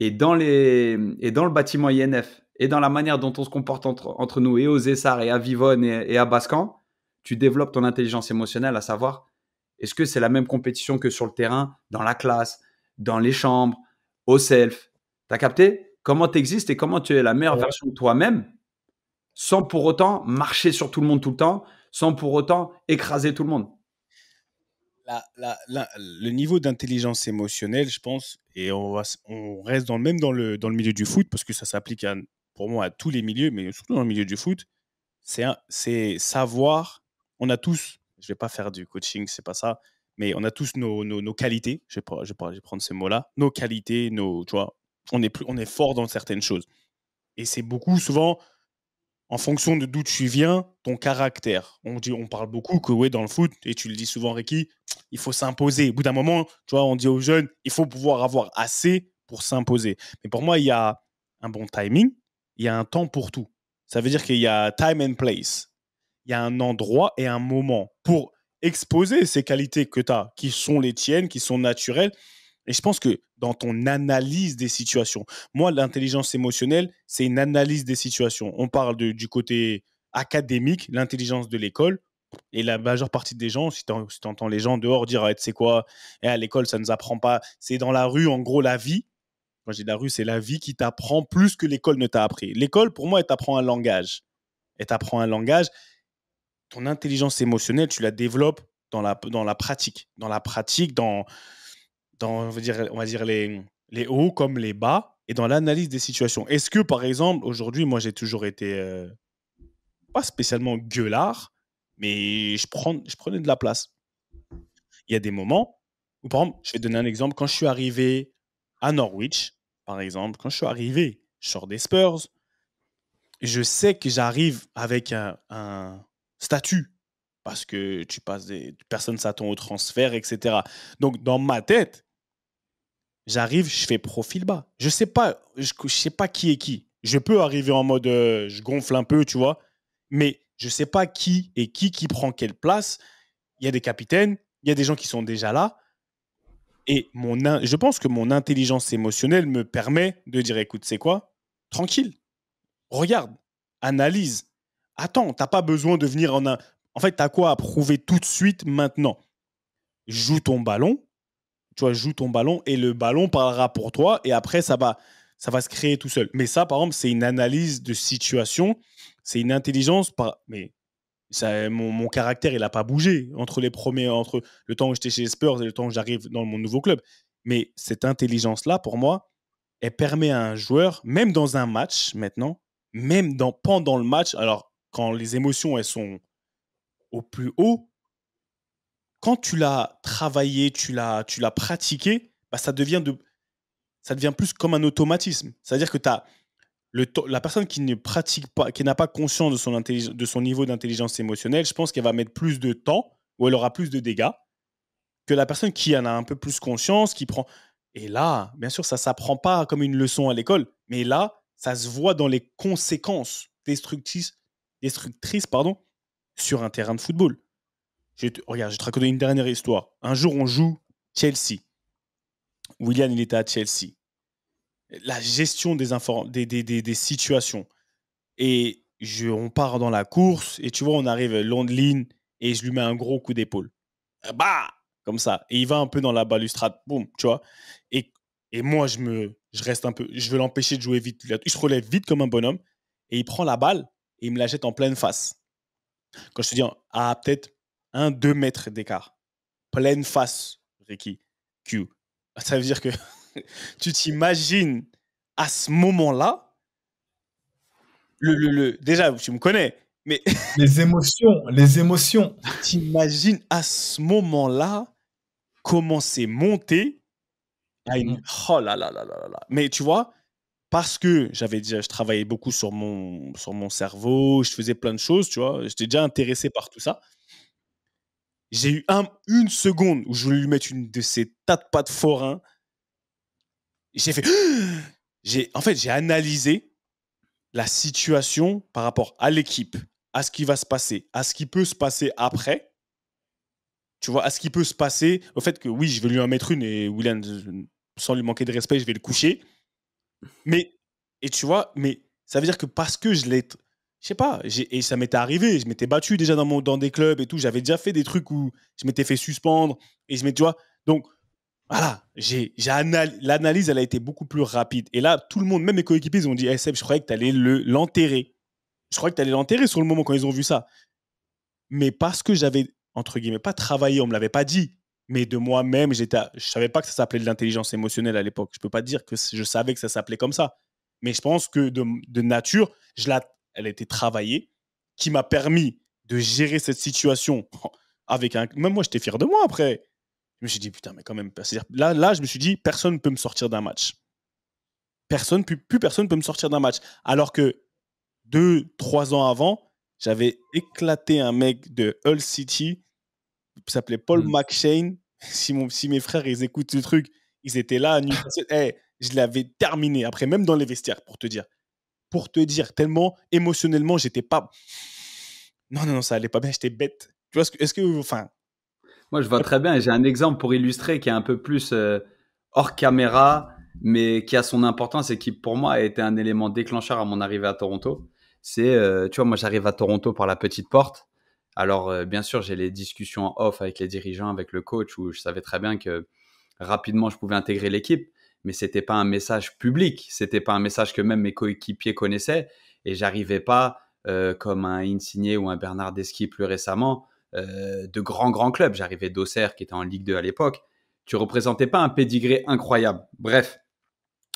et dans, les, et dans le bâtiment INF et dans la manière dont on se comporte entre, nous et aux Essars et à Vivonne et, à Bascan, tu développes ton intelligence émotionnelle, à savoir, est-ce que c'est la même compétition que sur le terrain, dans la classe, dans les chambres, au self T'as capté Comment tu existes et comment tu es la meilleure version de toi-même sans pour autant marcher sur tout le monde tout le temps, sans pour autant écraser tout le monde la, le niveau d'intelligence émotionnelle, je pense, et on, on reste dans, même dans le, dans le milieu du foot, parce que ça s'applique pour moi à tous les milieux, mais surtout dans le milieu du foot, c'est savoir, on a tous, je ne vais pas faire du coaching, c'est pas ça, mais on a tous nos, nos, qualités, je vais, prendre ces mots-là, nos qualités, nos, tu vois, on est, plus, on est fort dans certaines choses. Et c'est beaucoup souvent, en fonction de d'où tu viens, ton caractère. On, dit, on parle beaucoup que ouais, dans le foot, et tu le dis souvent, Ricky, il faut s'imposer. Au bout d'un moment, tu vois, on dit aux jeunes, il faut pouvoir avoir assez pour s'imposer. Mais pour moi, il y a un bon timing, il y a un temps pour tout. Ça veut dire qu'il y a time and place. Il y a un endroit et un moment pour exposer ces qualités que tu as, qui sont les tiennes, qui sont naturelles, et je pense que dans ton analyse des situations, moi, l'intelligence émotionnelle, c'est une analyse des situations. On parle du côté académique, l'intelligence de l'école. Et la majeure partie des gens, si tu entends les gens dehors dire, ah, tu quoi, eh, à l'école, ça ne nous apprend pas. C'est dans la rue, en gros, la vie. Quand j'ai la rue, c'est la vie qui t'apprend plus que l'école ne t'a appris. L'école, pour moi, elle t'apprend un langage. Elle t'apprend un langage. Ton intelligence émotionnelle, tu la développes dans la, dans la pratique. Dans la pratique, dans, on va dire, on va dire les, les hauts comme les bas et dans l'analyse des situations. Est-ce que, par exemple, aujourd'hui, moi, j'ai toujours été euh, pas spécialement gueulard, mais je, prends, je prenais de la place. Il y a des moments par exemple, je vais donner un exemple. Quand je suis arrivé à Norwich, par exemple, quand je suis arrivé, je sors des Spurs, je sais que j'arrive avec un, statut parce que tu passes des personnes s'attend au transfert, etc. Donc dans ma tête, J'arrive, je fais profil bas. Je sais pas, je, sais pas qui est qui. Je peux arriver en mode euh, je gonfle un peu, tu vois, mais je sais pas qui est qui qui prend quelle place. Il y a des capitaines, il y a des gens qui sont déjà là. Et mon je pense que mon intelligence émotionnelle me permet de dire écoute, c'est quoi Tranquille. Regarde, analyse. Attends, t'as pas besoin de venir en un. En fait, tu as quoi à prouver tout de suite maintenant Joue ton ballon, tu vois, joue ton ballon et le ballon parlera pour toi et après ça va ça va se créer tout seul. Mais ça par exemple, c'est une analyse de situation, c'est une intelligence mais ça, mon, mon, caractère, il n'a pas bougé entre les premiers, entre le temps où j'étais chez les Spurs et le temps où j'arrive dans mon nouveau club. Mais cette intelligence-là, pour moi, elle permet à un joueur, même dans un match maintenant, même dans, pendant le match, alors quand les émotions elles sont au plus haut, quand tu l'as travaillé, tu l'as, tu l'as pratiqué, bah, ça, devient de, ça devient plus comme un automatisme. C'est-à-dire que tu le la personne qui ne pratique pas, qui n'a pas conscience de son, de son niveau d'intelligence émotionnelle, je pense qu'elle va mettre plus de temps ou elle aura plus de dégâts que la personne qui en a un peu plus conscience, qui prend. Et là, bien sûr, ça ne s'apprend pas comme une leçon à l'école, mais là, ça se voit dans les conséquences destructrices, destructrices pardon, sur un terrain de football regarde, je te raconte une dernière histoire. Un jour, on joue Chelsea. William, il était à Chelsea. La gestion des, des, des, des, situations. Et je, on part dans la course, et tu vois, on arrive long de ligne, et je lui mets un gros coup d'épaule. Euh, bah Comme ça. Et il va un peu dans la balustrade. Boum, tu vois. Et, et moi, je, me, je reste un peu. Je veux l'empêcher de jouer vite. Il se relève vite comme un bonhomme, et il prend la balle, et il me la jette en pleine face. Quand je te dis, ah, peut-être un deux mètres d'écart. Pleine face, Ricky Q. Ça veut dire que [LAUGHS] tu t'imagines à ce moment-là, le, déjà, tu me connais, mais. [LAUGHS] les émotions, les émotions. Tu T'imagines à ce moment-là comment c'est monté à une. Mm. Oh là là là là Mais tu vois, parce que j'avais déjà, je travaillais beaucoup sur mon, sur mon cerveau, je faisais plein de choses, tu vois, j'étais déjà intéressé par tout ça. J'ai eu un, une seconde où je voulais lui mettre une de ces tas de pattes forains. J'ai fait. [GASPS] J'ai, en fait, j'ai analysé la situation par rapport à l'équipe, à ce qui va se passer, à ce qui peut se passer après. Tu vois, à ce qui peut se passer, au fait que oui, je vais lui en mettre une et William, sans lui manquer de respect, je vais le coucher. Mais, et tu vois, mais ça veut dire que parce que je l'ai, je sais pas, et ça m'était arrivé, je m'étais battu déjà dans, mon, dans des clubs et tout, j'avais déjà fait des trucs où je m'étais fait suspendre et je m'étais, tu vois, donc voilà, l'analyse, elle a été beaucoup plus rapide. Et là, tout le monde, même mes coéquipiers, ils ont dit, eh, je croyais que tu allais l'enterrer. je croyais que tu allais l'enterrer sur le moment quand ils ont vu ça. Mais parce que j'avais, entre guillemets, pas travaillé, on me l'avait pas dit, mais de moi-même, j'étais, je savais pas que ça s'appelait de l'intelligence émotionnelle à l'époque. Je peux pas dire que je savais que ça s'appelait comme ça. Mais je pense que de, de nature, je la elle a été travaillée, qui m'a permis de gérer cette situation [LAUGHS] avec un. Même moi, j'étais fier de moi après. Je me suis dit, putain, mais quand même. Là, là, je me suis dit, personne ne peut me sortir d'un match. Personne, plus, personne ne peut me sortir d'un match. Alors que deux, trois ans avant, j'avais éclaté un mec de Hull City qui s'appelait Paul mmh. McShane. [LAUGHS] Si, si mes frères, ils écoutent ce truc, ils étaient là à Newcastle. Eh, je l'avais terminé. Après, même dans les vestiaires, pour te dire pour te dire, tellement émotionnellement, j'étais pas. Non, non, non, ça allait pas bien, [LAUGHS] j'étais bête. Tu vois, est-ce que. Enfin. Moi, je vois très bien. J'ai un exemple pour illustrer qui est un peu plus euh, hors caméra, mais qui a son importance et qui, pour moi, a été un élément déclencheur à mon arrivée à Toronto. C'est, euh, tu vois, moi, j'arrive à Toronto par la petite porte. Alors, euh, bien sûr, j'ai les discussions off avec les dirigeants, avec le coach, où je savais très bien que rapidement, je pouvais intégrer l'équipe mais c'était pas un message public, c'était pas un message que même mes coéquipiers connaissaient et j'arrivais pas euh, comme un Insigné ou un Bernard Deschi plus récemment euh, de grands grands clubs. J'arrivais d'Auxerre qui était en Ligue 2 à l'époque. Tu représentais pas un pédigré incroyable. Bref,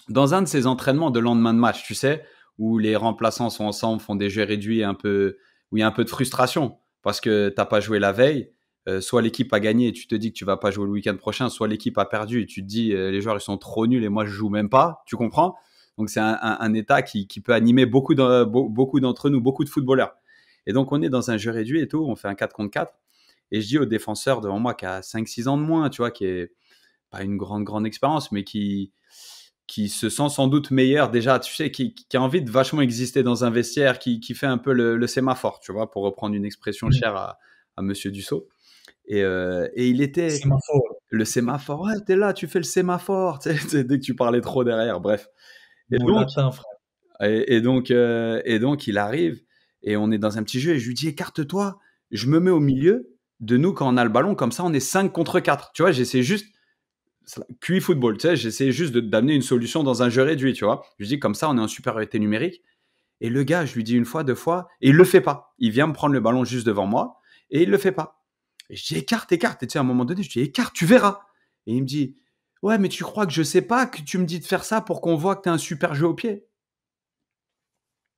dans un de ces entraînements de lendemain de match, tu sais, où les remplaçants sont ensemble, font des jeux réduits, un peu où il y a un peu de frustration parce que t'as pas joué la veille euh, soit l'équipe a gagné et tu te dis que tu vas pas jouer le week-end prochain, soit l'équipe a perdu et tu te dis euh, les joueurs ils sont trop nuls et moi je joue même pas, tu comprends Donc c'est un, état qui, peut animer beaucoup d'entre nous, beaucoup de footballeurs. Et donc on est dans un jeu réduit et tout, on fait un 4 contre 4 et je dis au défenseur devant moi qui a 5-6 ans de moins, tu vois, qui est pas une grande grande expérience mais qui qui se sent sans doute meilleur déjà, tu sais, qui, a envie de vachement exister dans un vestiaire, qui, fait un peu le, le sémaphore, tu vois, pour reprendre une expression mmh. chère à, à Monsieur Dussault. Euh, et, il était. Le sémaphore. Ouais, t'es là, tu fais le sémaphore. [LAUGHS] dès que tu parlais trop derrière, bref. Et donc, euh, Et, donc, il arrive et on est dans un petit jeu et je lui dis écarte-toi. Je me mets au milieu de nous quand on a le ballon. Comme ça, on est 5 contre 4. Tu vois, j'essaie juste. cuit football, tu sais, j'essaie juste d'amener une solution dans un jeu réduit, tu vois. Je dis comme ça, on est en supériorité numérique. Et le gars, je lui dis une fois, deux fois, et il le fait pas. Il vient me prendre le ballon juste devant moi, et il le fait pas j'écarte je écarte, Et tu sais, à un moment donné, je dis écarte, tu verras. Et il me dit ouais, mais tu crois que je sais pas que tu me dis de faire ça pour qu'on voit que tu as un super jeu au pied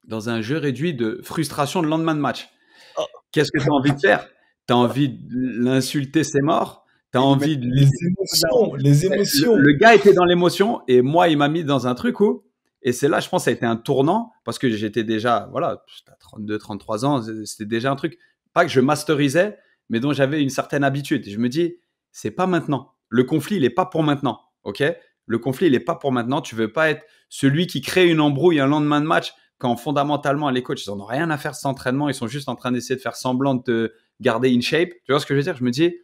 Dans un jeu réduit de frustration de lendemain de match. Oh. Qu'est-ce que tu as envie de faire Tu as envie de l'insulter, c'est mort. tu as envie de les émotions, les émotions. Le, gars était dans l'émotion et moi, il m'a mis dans un truc où, et c'est là, je pense, ça a été un tournant parce que j'étais déjà, voilà, à 32, 33 ans, c'était déjà un truc. Pas que je masterisais, mais dont j'avais une certaine habitude. Et je me dis, c'est pas maintenant. Le conflit, il n'est pas pour maintenant. OK Le conflit, il n'est pas pour maintenant. Tu veux pas être celui qui crée une embrouille un lendemain de match quand fondamentalement les coachs, ils n'en ont rien à faire de cet entraînement. Ils sont juste en train d'essayer de faire semblant de te garder in shape. Tu vois ce que je veux dire Je me dis,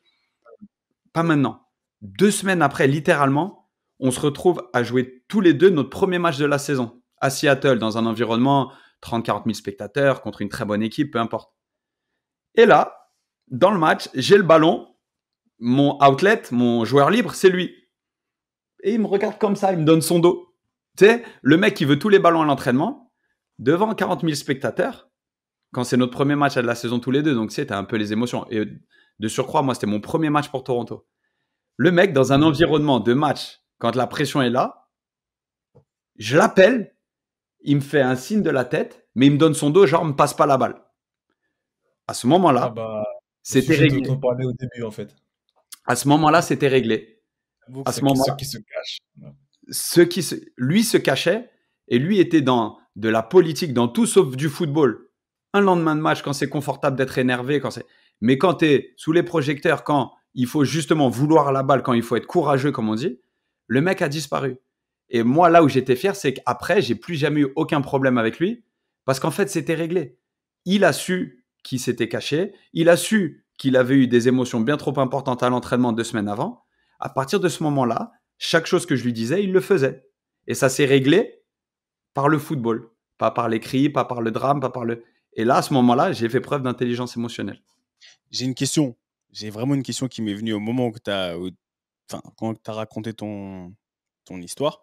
pas maintenant. Deux semaines après, littéralement, on se retrouve à jouer tous les deux notre premier match de la saison à Seattle dans un environnement 30-40 000 spectateurs contre une très bonne équipe, peu importe. Et là, dans le match, j'ai le ballon, mon outlet, mon joueur libre, c'est lui. Et il me regarde comme ça, il me donne son dos. Tu sais, le mec qui veut tous les ballons à l'entraînement, devant 40 000 spectateurs, quand c'est notre premier match de la saison tous les deux, donc tu sais, t'as un peu les émotions. Et de surcroît, moi, c'était mon premier match pour Toronto. Le mec, dans un environnement de match, quand la pression est là, je l'appelle, il me fait un signe de la tête, mais il me donne son dos, genre, me passe pas la balle. À ce moment-là, ah bah, c'était réglé. Dont on au début, en fait. À ce moment-là, c'était réglé. à ce moment Ceux qui se cachent. qui Lui se cachait et lui était dans de la politique, dans tout sauf du football. Un lendemain de match, quand c'est confortable d'être énervé, quand c'est. Mais quand tu es sous les projecteurs, quand il faut justement vouloir la balle, quand il faut être courageux, comme on dit, le mec a disparu. Et moi, là où j'étais fier, c'est qu'après, j'ai plus jamais eu aucun problème avec lui parce qu'en fait, c'était réglé. Il a su qui s'était caché. Il a su qu'il avait eu des émotions bien trop importantes à l'entraînement deux semaines avant. À partir de ce moment-là, chaque chose que je lui disais, il le faisait. Et ça s'est réglé par le football, pas par l'écrit, pas par le drame, pas par le. Et là, à ce moment-là, j'ai fait preuve d'intelligence émotionnelle. J'ai une question. J'ai vraiment une question qui m'est venue au moment où tu as, enfin, quand tu as raconté ton, ton histoire.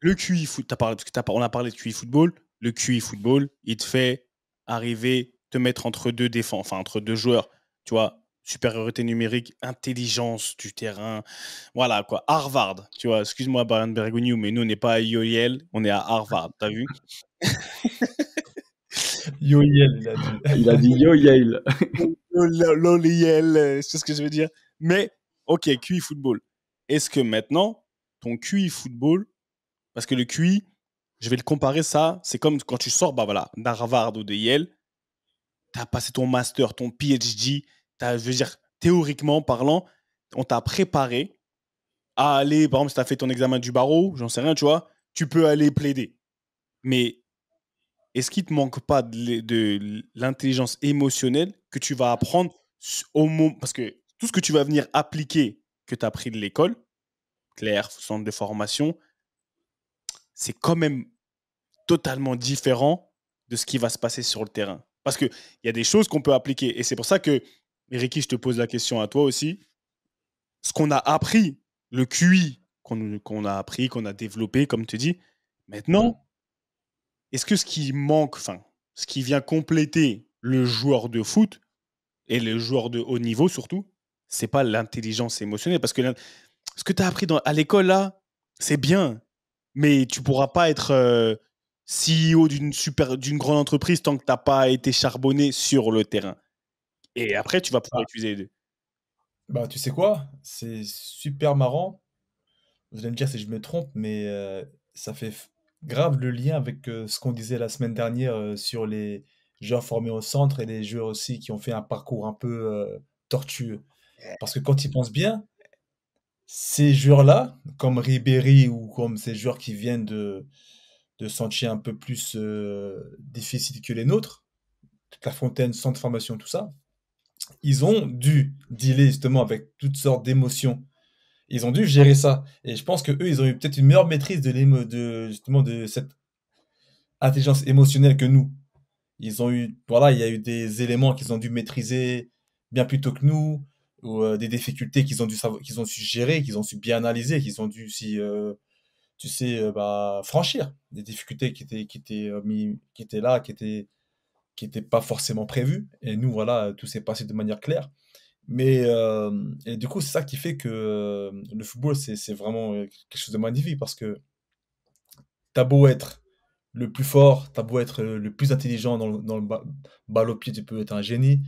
Le QI foot, as parlé, que on a parlé de QI football. Le QI football, il te fait arriver te mettre entre deux défenses, enfin entre deux joueurs, tu vois, supériorité numérique, intelligence du terrain, voilà quoi, Harvard, tu vois, excuse-moi Brian Bergogneau, mais nous on n'est pas à on est à Harvard, t'as vu Yo [LAUGHS] il a dit. Il a c'est ce que je veux dire. Mais, ok, QI football. Est-ce que maintenant, ton QI football, parce que le QI, je vais le comparer ça, c'est comme quand tu sors bah voilà, d'Harvard ou de Yale, tu as passé ton master, ton PhD, je veux dire, théoriquement parlant, on t'a préparé à aller, par exemple, si tu as fait ton examen du barreau, j'en sais rien, tu vois, tu peux aller plaider. Mais est-ce qu'il ne te manque pas de l'intelligence émotionnelle que tu vas apprendre au moment. Parce que tout ce que tu vas venir appliquer que tu as appris de l'école, clair, centre de formation, c'est quand même totalement différent de ce qui va se passer sur le terrain. Parce qu'il y a des choses qu'on peut appliquer. Et c'est pour ça que, Eric, je te pose la question à toi aussi. Ce qu'on a appris, le QI qu'on a appris, qu'on a développé, comme tu dis, maintenant, est-ce que ce qui manque, enfin, ce qui vient compléter le joueur de foot et le joueur de haut niveau surtout, c'est pas l'intelligence émotionnelle. Parce que ce que tu as appris à l'école, là, c'est bien, mais tu pourras pas être. Euh, CEO d'une super d'une grande entreprise tant que tu n'as pas été charbonné sur le terrain. Et après, tu vas pouvoir refuser ah. les deux. Bah, tu sais quoi C'est super marrant. Vous allez me dire si je me trompe, mais euh, ça fait grave le lien avec euh, ce qu'on disait la semaine dernière euh, sur les joueurs formés au centre et les joueurs aussi qui ont fait un parcours un peu tortueux. Parce que quand ils pensent bien, ces joueurs-là, comme Ribéry ou comme ces joueurs qui viennent de, de sentiers un peu plus euh, difficiles que les nôtres, toute la fontaine, centre formation, tout ça, ils ont dû dealer justement avec toutes sortes d'émotions. Ils ont dû gérer ça. Et je pense que ils ont eu peut-être une meilleure maîtrise de, de justement de cette intelligence émotionnelle que nous. Ils ont eu, voilà, il y a eu des éléments qu'ils ont dû maîtriser bien plus tôt que nous, ou euh, des difficultés qu'ils ont dû qu'ils ont su gérer, qu'ils ont su bien analyser, qu'ils ont dû aussi... Euh, tu sais, euh, bah, franchir des difficultés qui étaient, qui étaient, euh, qui étaient là, qui étaient, qui n'étaient pas forcément prévues. Et nous, voilà, tout s'est passé de manière claire. Mais euh, et du coup, c'est ça qui fait que le football, c'est vraiment quelque chose de magnifique parce que tu as beau être le plus fort, tu as beau être le plus intelligent dans le, dans le au pied, tu peux être un génie,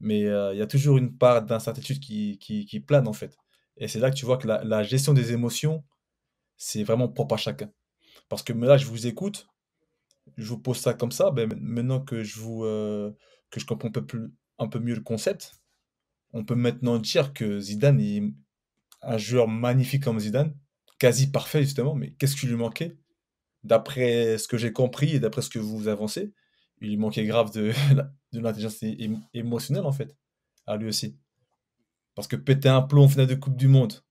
mais il y a toujours une part d'incertitude qui, qui, plane en fait. Et c'est là que tu vois que la, la gestion des émotions, c'est vraiment propre à chacun. Parce que là, je vous écoute, je vous pose ça comme ça, ben, maintenant que je, vous, euh, que je comprends un peu, plus, un peu mieux le concept, on peut maintenant dire que Zidane est un joueur magnifique comme Zidane, quasi parfait justement, mais qu'est-ce qui lui manquait D'après ce que j'ai compris et d'après ce que vous avancez, il lui manquait grave de, [LAUGHS] de l'intelligence émotionnelle en fait, à lui aussi. Parce que péter un plomb en finale de Coupe du Monde,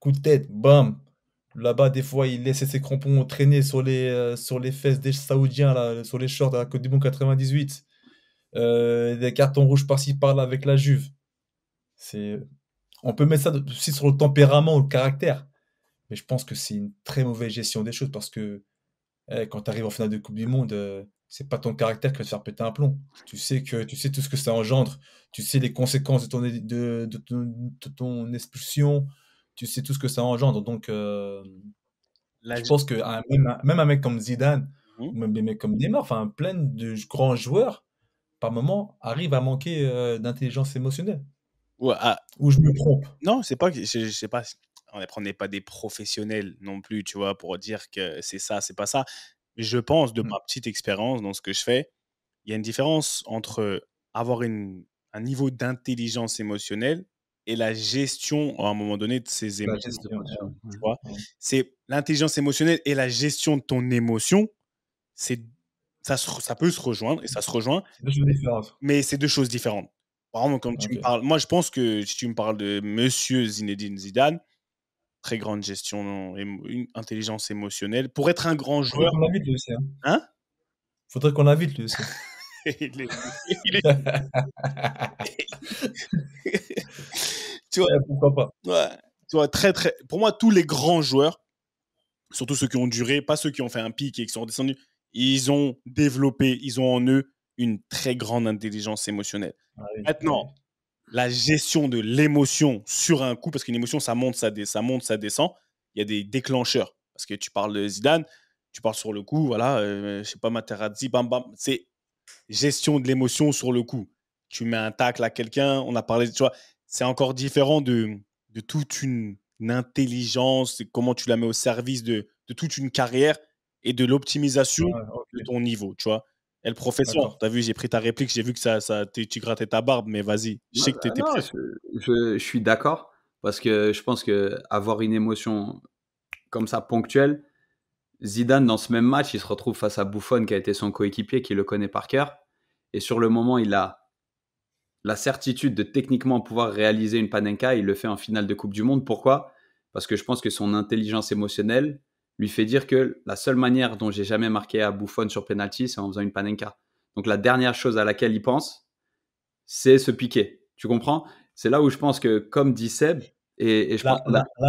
coup de tête, bam, Là-bas, des fois, il laissait ses crampons traîner sur les, euh, sur les fesses des Saoudiens, là, sur les shorts à la Côte du Monde 98. Euh, des cartons rouges par-ci, par-là avec la Juve. C'est... On peut mettre ça aussi sur le tempérament ou le caractère. Mais je pense que c'est une très mauvaise gestion des choses parce que eh, quand tu arrives en finale de Coupe du Monde, euh, c'est pas ton caractère qui va te faire péter un plomb. Tu sais, que, tu sais tout ce que ça engendre. Tu sais les conséquences de ton, de, ton expulsion, tu sais tout ce que ça engendre. Donc, euh, je pense que même, un mec comme Zidane, mmh. ou même des mecs comme Neymar, enfin, plein de grands joueurs, par moment, arrivent à manquer euh, d'intelligence émotionnelle. Ah. ou je me trompe. Non, c'est pas, je, je sais pas, on n'est pas des professionnels non plus, tu vois, pour dire que c'est ça, c'est pas ça. Je pense, de mmh. ma petite expérience dans ce que je fais, il y a une différence entre avoir un niveau d'intelligence émotionnelle et la gestion à un moment donné de ses émotions. C'est l'intelligence émotionnelle et la gestion de ton émotion, c'est ça, ça peut se rejoindre et ça se rejoint. Mais c'est deux choses différentes. Par exemple, quand tu me parles, moi je pense que si tu me parles de Monsieur Zinedine Zidane, très grande gestion, une intelligence émotionnelle. Pour être un grand joueur. Hein. Hein? Faudrait qu'on l'invite lui aussi. Hein, Faudrait qu'on l'invite lui il est... Il [LAUGHS] Tu eh, pourquoi Tu vois, très, très. Pour moi, tous les grands joueurs, surtout ceux qui ont duré, pas ceux qui ont fait un pic et qui sont descendus ils ont développé, ils ont en eux une très grande intelligence émotionnelle. Ah Maintenant, la gestion de l'émotion sur un coup, parce qu'une émotion, ça monte, ça, ça monte, ça descend, il y a des déclencheurs. Parce que tu parles de Zidane, tu parles sur le coup, voilà, euh, je sais pas, Materazzi, bam, bam. C'est gestion de l'émotion sur le coup. Tu mets un tacle à quelqu'un, on a parlé, tu vois, c'est encore différent de, de toute une intelligence, comment tu la mets au service de, toute une carrière et de l'optimisation de ton niveau, tu vois. Et eh, professeur, tu as vu, j'ai pris ta réplique, j'ai vu que ça, ça tu grattais ta barbe, mais vas-y, je sais que bah, tu étais Je, suis d'accord, parce que je pense que avoir une émotion comme ça ponctuelle, Zidane, dans ce même match, il se retrouve face à bouffon qui a été son coéquipier, qui le connaît par cœur. Et sur le moment, il a la certitude de techniquement pouvoir réaliser une panenka, il le fait en finale de Coupe du Monde. Pourquoi Parce que je pense que son intelligence émotionnelle lui fait dire que la seule manière dont j'ai jamais marqué à Bouffon sur penalty, c'est en faisant une panenka. Donc la dernière chose à laquelle il pense, c'est se piquer. Tu comprends C'est là où je pense que, comme dit Seb, et, je là,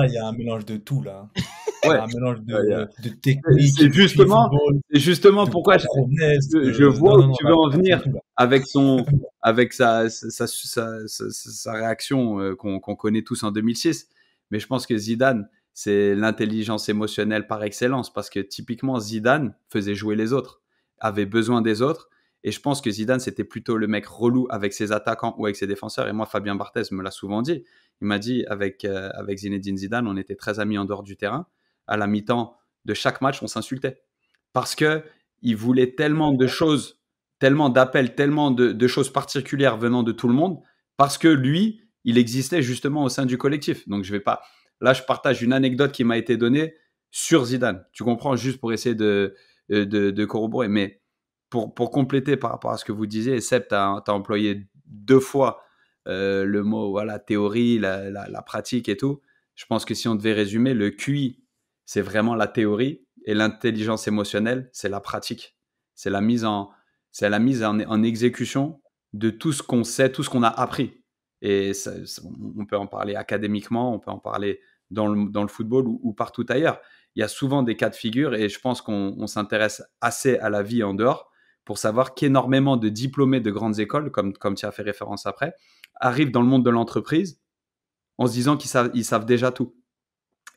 il y a un mélange de tout là ouais. un mélange de, C'est justement, justement pourquoi je, vois où tu bah, veux en venir avec son, [LAUGHS] avec sa, sa, sa, réaction euh, qu'on connaît tous en 2006. Mais je pense que Zidane, c'est l'intelligence émotionnelle par excellence parce que typiquement Zidane faisait jouer les autres, avait besoin des autres. Et je pense que Zidane, c'était plutôt le mec relou avec ses attaquants ou avec ses défenseurs. Et moi, Fabien Barthez me l'a souvent dit. Il m'a dit, avec, euh, avec Zinedine Zidane, on était très amis en dehors du terrain à la mi-temps de chaque match, on s'insultait. Parce que il voulait tellement de choses, tellement d'appels, tellement de, choses particulières venant de tout le monde, parce que lui, il existait justement au sein du collectif. Donc je vais pas. Là, je partage une anecdote qui m'a été donnée sur Zidane. Tu comprends juste pour essayer de, euh, de, corroborer. Mais pour, pour, compléter par rapport à ce que vous disiez, Seb, tu as, employé deux fois euh, le mot voilà, théorie, la, la, la, pratique et tout. Je pense que si on devait résumer, le QI c'est vraiment la théorie et l'intelligence émotionnelle, c'est la pratique. C'est la mise en, c'est la mise en, exécution de tout ce qu'on sait, tout ce qu'on a appris. Et on peut en parler académiquement, on peut en parler dans le, dans le football ou, partout ailleurs. Il y a souvent des cas de figure et je pense qu'on s'intéresse assez à la vie en dehors pour savoir qu'énormément de diplômés de grandes écoles, comme, comme tu as fait référence après, arrivent dans le monde de l'entreprise en se disant qu'ils savent, ils savent déjà tout.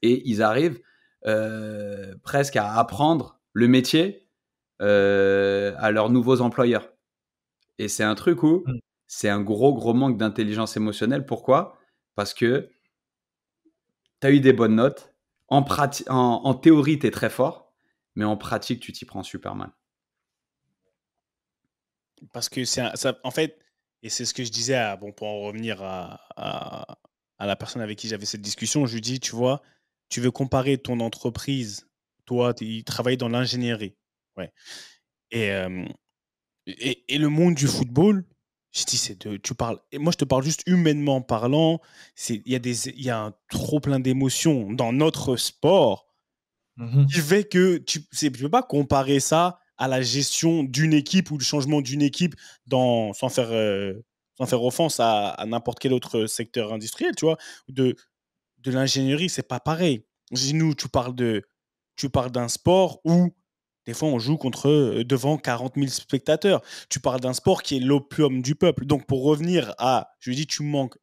Et ils arrivent euh, presque à apprendre le métier euh, à leurs nouveaux employeurs. Et c'est un truc où mmh. c'est un gros, gros manque d'intelligence émotionnelle. Pourquoi Parce que tu as eu des bonnes notes. En, théorie, tu es très fort, mais en pratique, tu t'y prends super mal. Parce que c'est en fait, et c'est ce que je disais, à, bon, pour en revenir à, à la personne avec qui j'avais cette discussion, je lui dis, tu vois, tu veux comparer ton entreprise, toi, tu travailles dans l'ingénierie. Ouais. Et, et, le monde du football, je dis, c'est de, tu parles, moi je te parle juste humainement parlant, il y, a des, y a un trop plein d'émotions dans notre sport mmh qui fait que tu ne peux pas comparer ça à la gestion d'une équipe ou le changement d'une équipe dans, sans faire. Euh, faire offense à, n'importe quel autre secteur industriel, tu vois, de de l'ingénierie, c'est pas pareil. Si nous, tu parles de, tu parles d'un sport où des fois on joue contre euh, devant 40 000 spectateurs. Tu parles d'un sport qui est l'opium du peuple. Donc pour revenir à, je dis, tu manques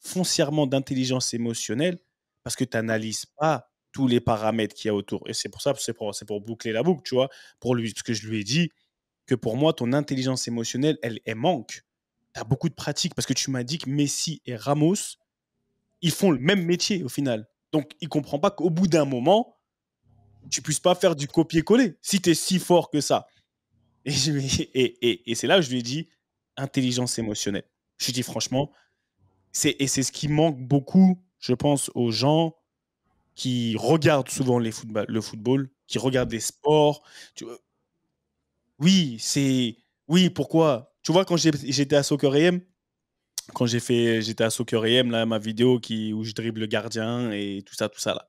foncièrement d'intelligence émotionnelle parce que tu n'analyses pas tous les paramètres qu'il y a autour. Et c'est pour ça, c'est pour, pour boucler la boucle, tu vois, pour lui, parce que je lui ai dit que pour moi, ton intelligence émotionnelle, elle, est manque. Tu as beaucoup de pratique parce que tu m'as dit que Messi et Ramos, ils font le même métier au final. Donc, il comprend pas qu'au bout d'un moment, tu puisses pas faire du copier-coller si tu es si fort que ça. Et, et, c'est là où je lui ai dit intelligence émotionnelle. Je lui ai dit franchement, c'est, et c'est ce qui manque beaucoup, je pense, aux gens qui regardent souvent les football, le football, qui regardent des sports. Oui, c'est. Oui, pourquoi Tu vois, quand j'étais à Soccer AM, quand j'ai fait, j'étais à Soccer là, ma vidéo où je dribble le gardien et tout ça, tout ça là.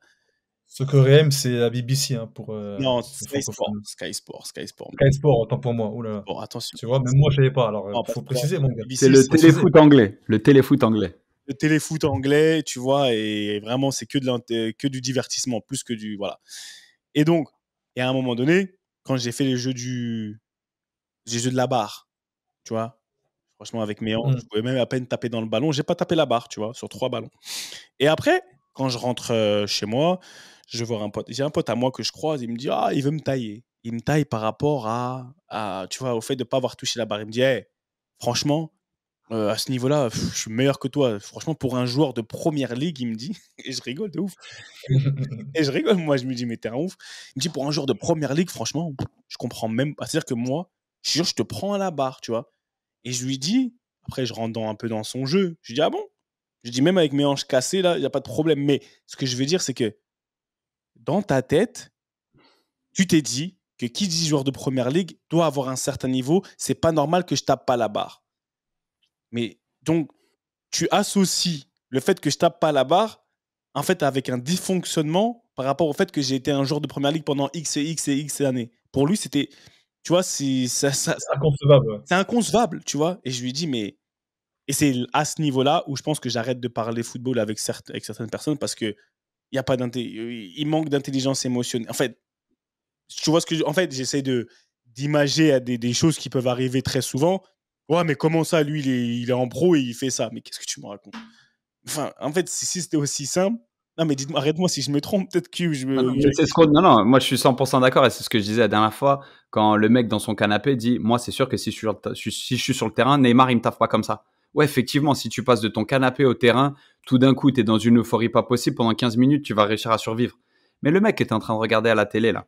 AM, c'est la BBC hein, pour. Euh, non, Sky Sport, Sky Sport, Sky Sport. Sky Sport, autant pour moi. Oula. Bon, attention. Tu vois, même moi, je savais pas. Alors, il euh, faut préciser, mon gars. C'est le téléfoot anglais. Le téléfoot anglais. Le téléfoot anglais, tu vois, et vraiment, c'est que, de euh, que du divertissement, plus que du. Voilà. Et donc, et à un moment donné, quand j'ai fait les jeux du. Les jeux de la barre, tu vois, Franchement, avec mes hanches, mm. je pouvais même à peine taper dans le ballon. J'ai pas tapé la barre, tu vois, sur trois ballons. Et après, quand je rentre euh, chez moi, je vois un pote. J'ai un pote à moi que je croise. Il me dit ah, il veut me tailler. Il me taille par rapport à, tu vois, au fait de ne pas avoir touché la barre. Il me dit hé, «Eh, franchement, euh, à ce niveau-là, je suis meilleur que toi. Franchement, pour un joueur de première ligue, il me dit, [LAUGHS] et je rigole de ouf. [LAUGHS] et je rigole, moi, je me dis, mais t'es un ouf. Il me dit, pour un joueur de première ligue, franchement, je comprends même pas. C'est-à-dire que moi, je te prends à la barre, tu vois. Et je lui dis, après, je rentre dans, un peu dans son jeu. Je lui dis, ah bon Je dis, même avec mes hanches cassées, là, il n'y a pas de problème. Mais ce que je veux dire, c'est que dans ta tête, tu t'es dit que qui dit joueur de première ligue doit avoir un certain niveau. C'est pas normal que je tape pas la barre. Mais donc, tu associes le fait que je tape pas la barre, en fait, avec un dysfonctionnement par rapport au fait que j'ai été un joueur de première ligue pendant X et X et X années. Pour lui, c'était tu vois, c'est ça, inconcevable. C'est inconcevable, tu vois. Et je lui dis, mais. Et c'est à ce niveau-là où je pense que j'arrête de parler football avec, avec certaines personnes parce que y a pas il manque d'intelligence émotionnelle. En fait, tu vois ce que. En fait, j'essaie de d'imager des, choses qui peuvent arriver très souvent. Ouais, mais comment ça, lui, il est, il est en pro et il fait ça Mais qu'est-ce que tu me racontes Enfin, en fait, si c'était aussi simple, non, mais moi arrête-moi si je me trompe, peut-être que je me. Non, non, non, moi je suis 100% d'accord et c'est ce que je disais la dernière fois quand le mec dans son canapé dit Moi, c'est sûr que si je, suis si je suis sur le terrain, Neymar, il me taffe pas comme ça. Ouais, effectivement, si tu passes de ton canapé au terrain, tout d'un coup, tu es dans une euphorie pas possible, pendant 15 minutes, tu vas réussir à survivre. Mais le mec était en train de regarder à la télé, là.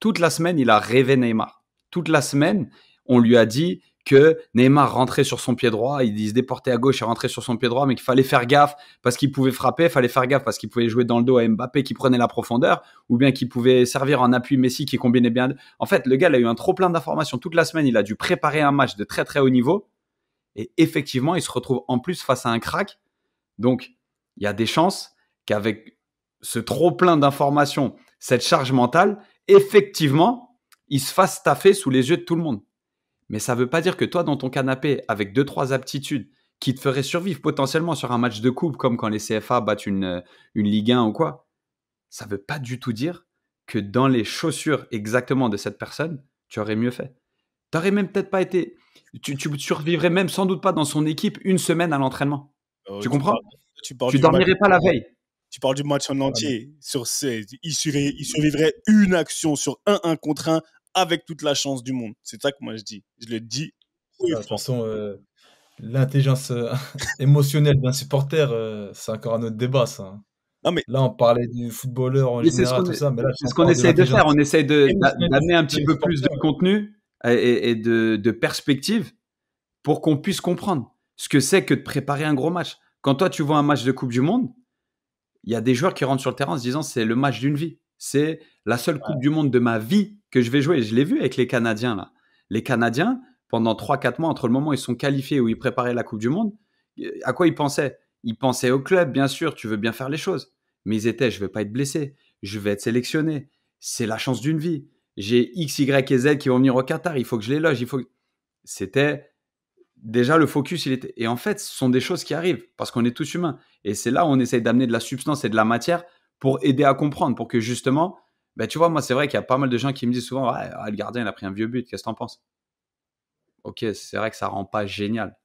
Toute la semaine, il a rêvé Neymar. Toute la semaine, on lui a dit que Neymar rentrait sur son pied droit, il se déportait à gauche et rentrait sur son pied droit, mais qu'il fallait faire gaffe parce qu'il pouvait frapper, il fallait faire gaffe parce qu'il pouvait jouer dans le dos à Mbappé qui prenait la profondeur, ou bien qu'il pouvait servir en appui Messi qui combinait bien. En fait, le gars a eu un trop plein d'informations toute la semaine, il a dû préparer un match de très très haut niveau, et effectivement, il se retrouve en plus face à un crack. Donc, il y a des chances qu'avec ce trop plein d'informations, cette charge mentale, effectivement, il se fasse taffer sous les yeux de tout le monde. Mais ça ne veut pas dire que toi, dans ton canapé, avec deux, trois aptitudes qui te feraient survivre potentiellement sur un match de coupe, comme quand les CFA battent une, euh, une Ligue 1 ou quoi, ça ne veut pas du tout dire que dans les chaussures exactement de cette personne, tu aurais mieux fait. Tu n'aurais même peut-être pas été. Tu, tu, survivrais même sans doute pas dans son équipe une semaine à l'entraînement. Oh, tu comprends Tu, parles, dormirais pas la veille. Tu parles du match en entier. Sur ces, il, survivrait, il survivrait une action sur un, un contre un avec toute la chance du monde. C'est ça que moi je dis. Je le dis. de toute façon, euh, l'intelligence euh, [LAUGHS] émotionnelle d'un supporter, euh, c'est encore un autre débat, ça. Hein. mais... Là, on parlait du footballeur en général, tout ça. c'est ce qu'on essaie de faire. On essaye d'amener un petit peu plus de contenu et, de, perspective pour qu'on puisse comprendre ce que c'est que de préparer un gros match. Quand toi, tu vois un match de Coupe du Monde, il y a des joueurs qui rentrent sur le terrain en se disant c'est le match d'une vie. C'est la seule Coupe du Monde de ma vie je vais jouer. Je l'ai vu avec les Canadiens, là. Les Canadiens, pendant 3-4 mois, entre le moment où ils sont qualifiés où ils préparaient la Coupe du Monde, euh, à quoi ils pensaient Ils pensaient au club, bien sûr, tu veux bien faire les choses. Mais ils étaient, je vais pas être blessé, je vais être sélectionné. C'est la chance d'une vie. J'ai X, Y et Z qui vont venir au Qatar, il faut que je les loge. Il faut... C'était déjà le focus, il était. Et en fait, ce sont des choses qui arrivent parce qu'on est tous humains. Et c'est là où on essaye d'amener de la substance et de la matière pour aider à comprendre, pour que justement, bah, tu vois, moi, c'est vrai qu'il y a pas mal de gens qui me disent souvent ah, le gardien, il a pris un vieux but, qu'est-ce que t'en penses Ok, c'est vrai que ça rend pas génial.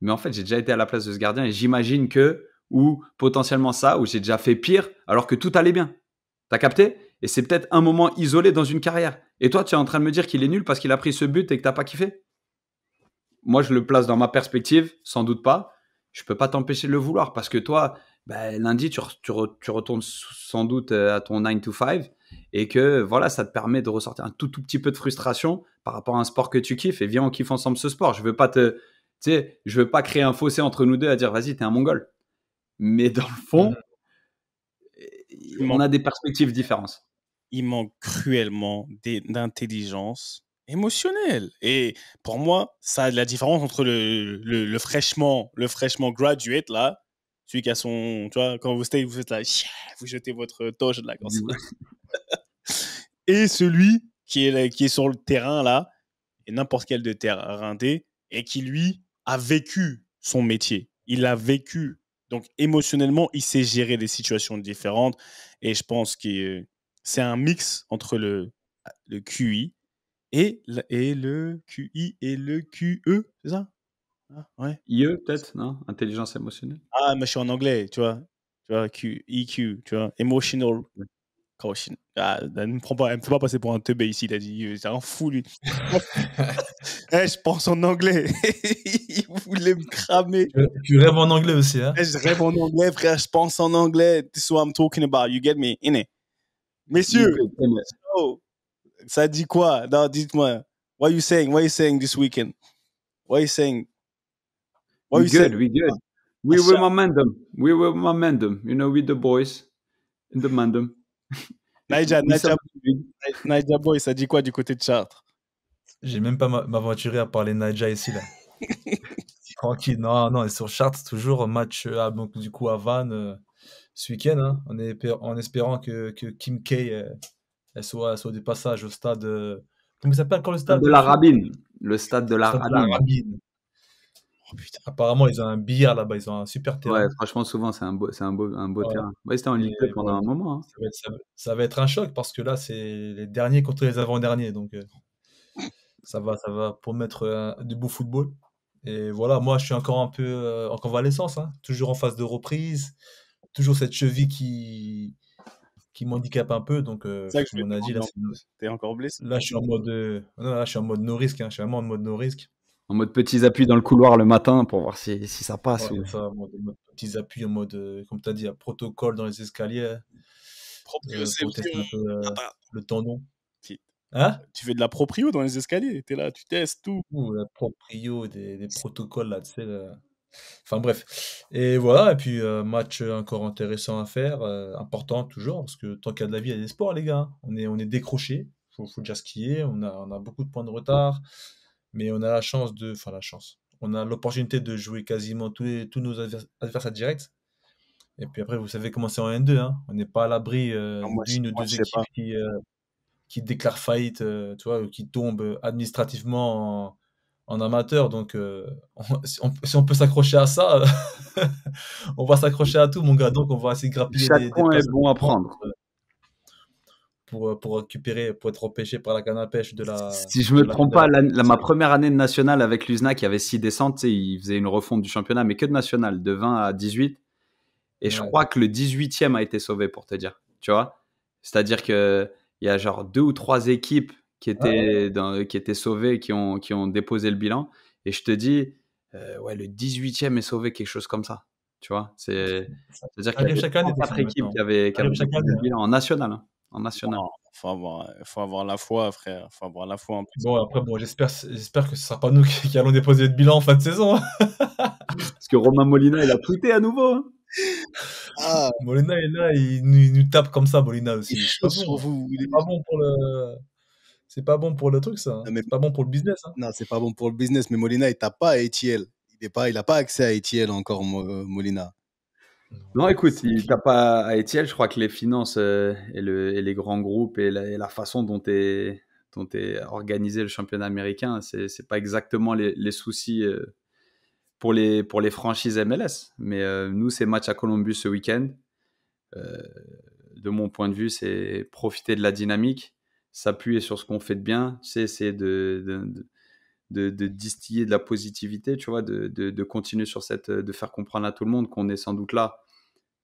Mais en fait, j'ai déjà été à la place de ce gardien et j'imagine que, ou potentiellement ça, ou j'ai déjà fait pire alors que tout allait bien. T'as capté Et c'est peut-être un moment isolé dans une carrière. Et toi, tu es en train de me dire qu'il est nul parce qu'il a pris ce but et que t'as pas kiffé Moi, je le place dans ma perspective, sans doute pas. Je peux pas t'empêcher de le vouloir parce que toi, bah, lundi, tu, retournes sans doute euh, à ton 9 to 5 et que voilà, ça te permet de ressortir un tout, tout petit peu de frustration par rapport à un sport que tu kiffes et viens on kiffe ensemble ce sport. Je veux pas te, tu sais, je veux pas créer un fossé entre nous deux à dire vas-y t'es un mongol. Mais dans le fond, mmh. on a des perspectives différentes. Il manque cruellement d'intelligence émotionnelle. Et pour moi, ça a la différence entre le, le, fraîchement, le fraîchement graduate là, celui qui a son, tu vois, quand vous, stay, vous êtes là, [LAUGHS] vous jetez votre toge de la ouais. [LAUGHS] et celui qui est, qui est sur le terrain là, et n'importe quel de terrain D, et qui lui a vécu son métier. Il a vécu. Donc émotionnellement, il sait gérer des situations différentes. Et je pense que euh, c'est un mix entre le, le QI et, et le QI et le QE, e, c'est ça ah, ouais. IE peut-être, non Intelligence émotionnelle. Ah, mais je suis en anglais, tu vois. Tu vois, Q, EQ, tu vois. Emotional quotient. Ah, elle ne prend pas, elle me fait pas passer pour un teubé ici, il a dit, euh, c'est un fou lui. hey, [LAUGHS] eh, je pense en anglais. [LAUGHS] il voulait me cramer. Tu, rêves en anglais aussi, hein? Eh, je rêve en anglais, frère, je pense en anglais. This is what I'm talking about, you get me? Innit. Messieurs, so, oh. ça dit quoi? Non, dites-moi. What are you saying? What are you saying this weekend? What are you saying? What you good, We good. We were momentum. We were momentum. You know, with the boys in the momentum. [LAUGHS] Naija, Naija, Boy, ça dit quoi du côté de Chartres J'ai même pas m'aventuré à parler de ici, là. [LAUGHS] Tranquille, non, non, et sur Chartres, toujours match à, euh, ah, du coup à Vannes euh, ce week-end, en, hein. en, espérant que, que Kim K euh, elle soit, soit du passage au stade. comment s'appelle encore le stade De la Rabine. Le stade de la, Rabine. Oh, putain, apparemment, ils ont un billard là-bas, ils ont un super terrain. Ouais, franchement, souvent, c'est un beau, c'est un beau, un beau terrain. Ouais, c'était en Ligue pendant un moment. Hein. Ça, va être, un choc parce que là, c'est les derniers contre les avant-derniers. Donc, euh, ça va, ça va euh, du beau football. Et voilà, moi, je suis encore un peu euh, en convalescence, hein. toujours en phase de reprise, toujours cette cheville qui, qui m'handicape un peu. Donc, que je on a dit, là, es encore blessé. Là, je suis en mode, non, là, je suis en mode no risque. Hein. je suis vraiment en mode no risque en mode petits appuis dans le couloir le matin pour voir si, ça passe. mode, petits appuis en mode, euh, comme tu as dit, un protocole dans les escaliers. Proprio, c'est euh, euh, ah bah. le tendon. Hein tu fais de la proprio dans les escaliers, tu es là, tu testes tout. la proprio, des, protocoles là, tu sais. Enfin bref. Et voilà, et puis match encore intéressant à faire, important toujours, parce que tant qu'il y a de la vie, il y a des sports, les gars. Hein. On est, on est décroché. faut, faut déjà skier, on a, on a beaucoup de points de retard mais on a la chance de, enfin la chance, on a l'opportunité de jouer quasiment tous, tous nos adversaires directs. Et puis après, vous savez comment c'est en N2, hein. on n'est pas à l'abri euh, ah, d'une ou deux équipes qui, euh, qui, déclarent faillite, euh, tu vois, ou qui tombent administrativement en, amateur. Donc, [LAUGHS] si, on, peut s'accrocher à ça, [LAUGHS] on va s'accrocher à tout, mon gars. Donc, on va essayer de grappiller. est bon à prendre. Euh, pour, récupérer, pour être empêché par la canne à pêche de la. Si je me trompe pas, ma première année de nationale avec l'usna qui avait 6 descentes, il faisait une refonte du championnat, mais que de national, de 20 à 18. Et je crois que le 18e a été sauvé, pour te dire. Tu vois C'est-à-dire qu'il y a genre deux ou trois équipes qui ah étaient, qui étaient sauvées, qui ont, qui ont déposé le bilan. Et je te dis, euh, ouais, le 18e est sauvé, quelque chose comme ça. Tu vois C'est-à-dire qu'il y a chaque équipes qui avait, qui le bilan en national. Hein en national. faut avoir, faut avoir la foi, frère. Faut avoir la foi. Bon, après, bon, j'espère, j'espère que ce sera pas nous qui, allons déposer le bilan en fin de saison. [LAUGHS] Parce que Romain Molina, il a tweeté à nouveau. Ah. Molina il nous, tape comme ça, Molina aussi. Il est pas bon. vous. Hein. Il pas bon pour le. C'est pas bon pour le truc, ça. Hein. mais... pas bon pour le business. Hein. Non, c'est pas bon pour le business. Mais Molina, il tape pas à Il n'a pas, a pas accès à ETL encore, euh, Molina. Non, écoute, il t'as pas à Étienne, je crois que les finances euh, et, les grands groupes et la, façon dont est, dont organisé le championnat américain, c'est, pas exactement les, soucis euh, pour, les, pour les franchises MLS. Mais euh, nous, ces matchs à Columbus ce week-end. de mon point de vue, c'est profiter de la dynamique, s'appuyer sur ce qu'on fait de bien, c'est essayer de de, distiller de la positivité, tu vois, de, continuer sur cette, de faire comprendre à tout le monde qu'on est sans doute là,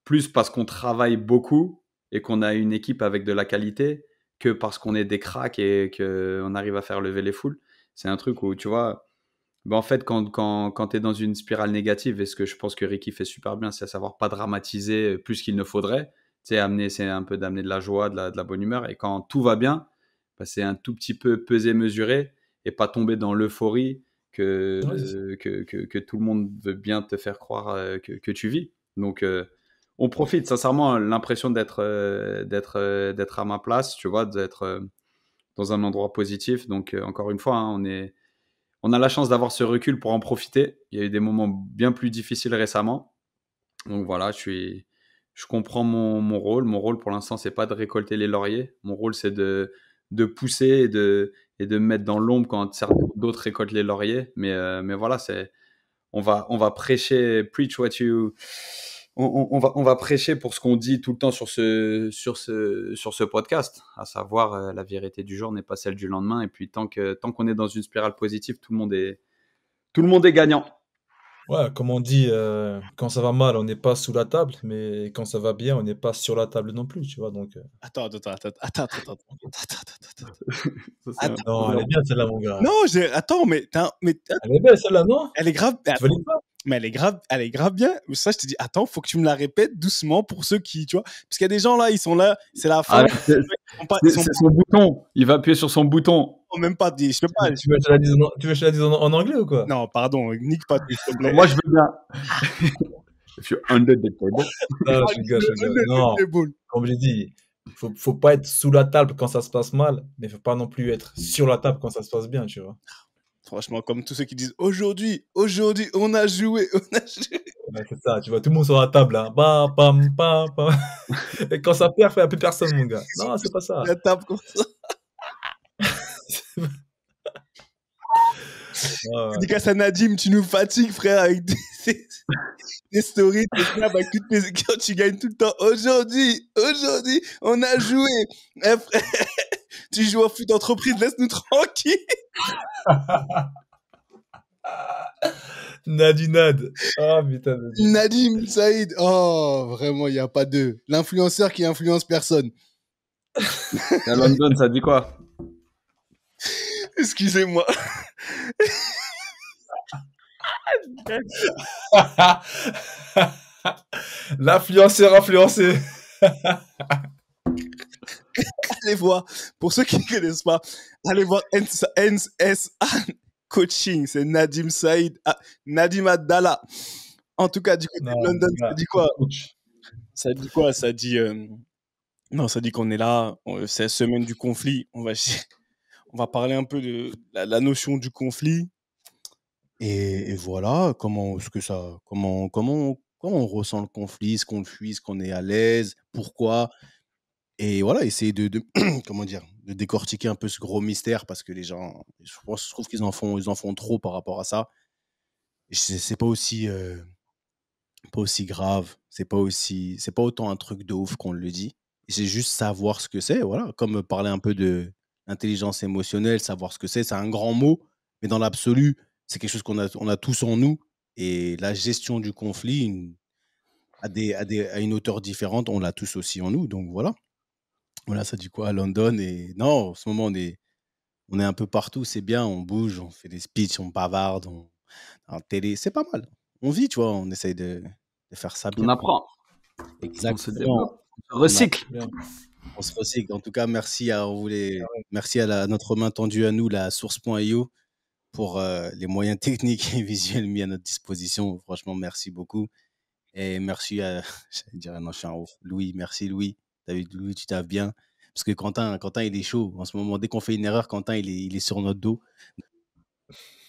plus parce qu'on travaille beaucoup et qu'on a une équipe avec de la qualité que parce qu'on est des cracks et qu'on arrive à faire lever les foules. C'est un truc où, tu vois, ben en fait, quand, quand, quand tu es dans une spirale négative, et ce que je pense que Ricky fait super bien, c'est à savoir pas dramatiser euh, plus qu'il ne faudrait, c'est amener, c'est un peu d'amener de la joie, de la, bonne humeur. Et quand tout va bien, ben, c'est un tout petit peu pesé, mesuré et pas tomber dans l'euphorie ah que, que, tout le monde veut bien te faire croire euh, que, tu vis. Donc, euh, on profite, sincèrement, l'impression d'être euh, d'être d'être à ma place, tu vois, d'être dans un endroit positif. Donc, encore une fois, hein, on est on a la chance d'avoir ce recul pour en profiter. Il y a eu des moments bien plus difficiles récemment. Donc voilà, je je comprends mon, mon rôle. Mon rôle pour l'instant, c'est pas de récolter les lauriers. Mon rôle, c'est de de pousser et de, et de mettre dans l'ombre quand d'autres récoltent les lauriers. Mais, euh, mais voilà, c'est, on, va, on va prêcher, preach what you. On, va, on va prêcher pour ce qu'on dit tout le temps sur ce, sur ce, sur ce podcast, à savoir euh, la vérité du jour n'est pas celle du lendemain. Et puis tant, que, tant qu'on est dans une spirale positive, tout le monde est, tout le monde est gagnant. Ouais, comme on dit, quand ça va mal, on n'est pas sous la table, mais quand ça va bien, on n'est pas sur la table non plus, tu vois. Donc, attends, attends, attends, attends, attends, attends, attends, attends, attends. Non, elle est bien celle-là, mon gars. Non, j'ai... attends, mais, mais... Elle est bien celle-là, non Elle est grave. Tu pas mais elle est grave, elle est grave bien. Ça, je te dis, attends, faut que tu me la répètes doucement pour ceux qui, tu vois, parce qu'il y a des gens là, ils sont là, c'est la fin. Ah, c'est son bouton, il va appuyer sur son bouton. Même pas, je sais pas. Tu veux que je la dise en, la dise en, anglais ou quoi Non, pardon, nique pas. [LAUGHS] Moi, je veux bien. Je [LAUGHS] suis under the table. non, je je comme j'ai dit, faut, faut pas être sous la table quand ça se passe mal, mais faut pas non plus être sur la table quand ça se passe bien, tu vois. Franchement, comme tous ceux qui disent aujourd'hui, aujourd'hui, on a joué, [LAUGHS] on a joué. c'est ça, tu vois, tout le monde sur la table, là. Hein. pam, pam, [LAUGHS] Et quand ça perd, il n'y a plus personne, mon gars. Non, c'est pas ça. La table comme ça. Ah ouais. tu nous fatigues, frère, avec des, stories, des snaps, avec bah, toutes mes tu gagnes tout le temps. Aujourd'hui, aujourd'hui, on a joué. Eh, frère tu joues au foot d'entreprise, laisse-nous tranquille. [LAUGHS] Nadinad. Nad. oh, putain. Nadim Saïd. Oh, vraiment, il n'y a pas deux. L'influenceur qui influence personne. [LAUGHS] London, ça dit quoi Excusez-moi. [LAUGHS] L'influenceur influencé allez voir, pour ceux qui ne connaissent pas, allez voir NSA Coaching, c'est Nadim Saïd, ah, Nadim Abdallah. En tout cas, du côté de London, ça dit quoi Ça dit quoi Ça dit. Non, ça dit qu'on est là, c'est la semaine du conflit. On va, on va parler un peu de la, notion du conflit. Et, voilà, comment, ce que ça, comment, comment, comment on ressent le conflit, ce qu'on fuit, ce qu'on est à l'aise, pourquoi, et voilà, essayer de, [CLEARS THROAT] comment dire, de décortiquer un peu ce gros mystère parce que les gens, je trouve qu'ils en font, ils en font trop par rapport à ça. C'est pas aussi, euh, pas aussi grave, c'est pas aussi, c'est pas autant un truc de ouf qu'on le dit. C'est juste savoir ce que c'est, voilà. Comme parler un peu de intelligence émotionnelle, savoir ce que c'est, c'est un grand mot, mais dans l'absolu, c'est quelque chose qu'on a, on a tous en nous. Et la gestion du conflit, à, des, à, une hauteur différente, on l'a tous aussi en nous. Donc voilà. Voilà, ça du quoi London et non, en ce moment on est on est un peu partout, c'est bien, on bouge, on fait des speeches, on bavarde, on en télé, c'est pas mal. On vit, tu vois, on essaye de, faire ça bien. On apprend. Exactement. On se recycle. On, se recycle. En tout cas, merci à vous les... Ah merci à notre main tendue à nous, la source.io, pour euh, les moyens [LAUGHS] techniques et visuels mis à notre disposition. Franchement, merci beaucoup. Et merci à, [LAUGHS] j'allais dire, non, je suis un Louis, merci Louis David, vu, Louis, tu taffes bien. Parce que Quentin, Quentin, il est chaud. En ce moment, dès qu'on fait une erreur, Quentin, il est, sur notre dos.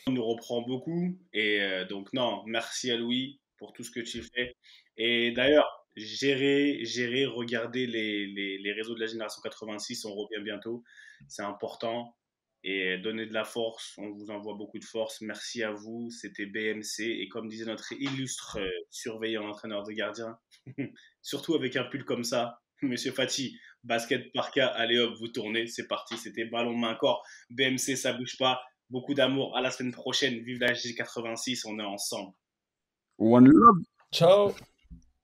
On nous reprend beaucoup. Et euh, donc, non, merci à Louis pour tout ce que tu fais. Et d'ailleurs, gérer, gérer, regarder les, les, réseaux de la génération 86, on revient bientôt. C'est important. Et euh, donner de la force, on vous envoie beaucoup de force. Merci à vous. C'était BMC. Et comme disait notre illustre euh, surveillant, entraîneur de gardien, [LAUGHS] surtout avec un pull comme ça, [LAUGHS] Monsieur Fati, basket par cas, allez hop, vous tournez, c'est parti. C'était ballon main-corps. BMC, ça bouge pas. Beaucoup d'amour. À la semaine prochaine. Vive la G86. On est ensemble. One love. Ciao.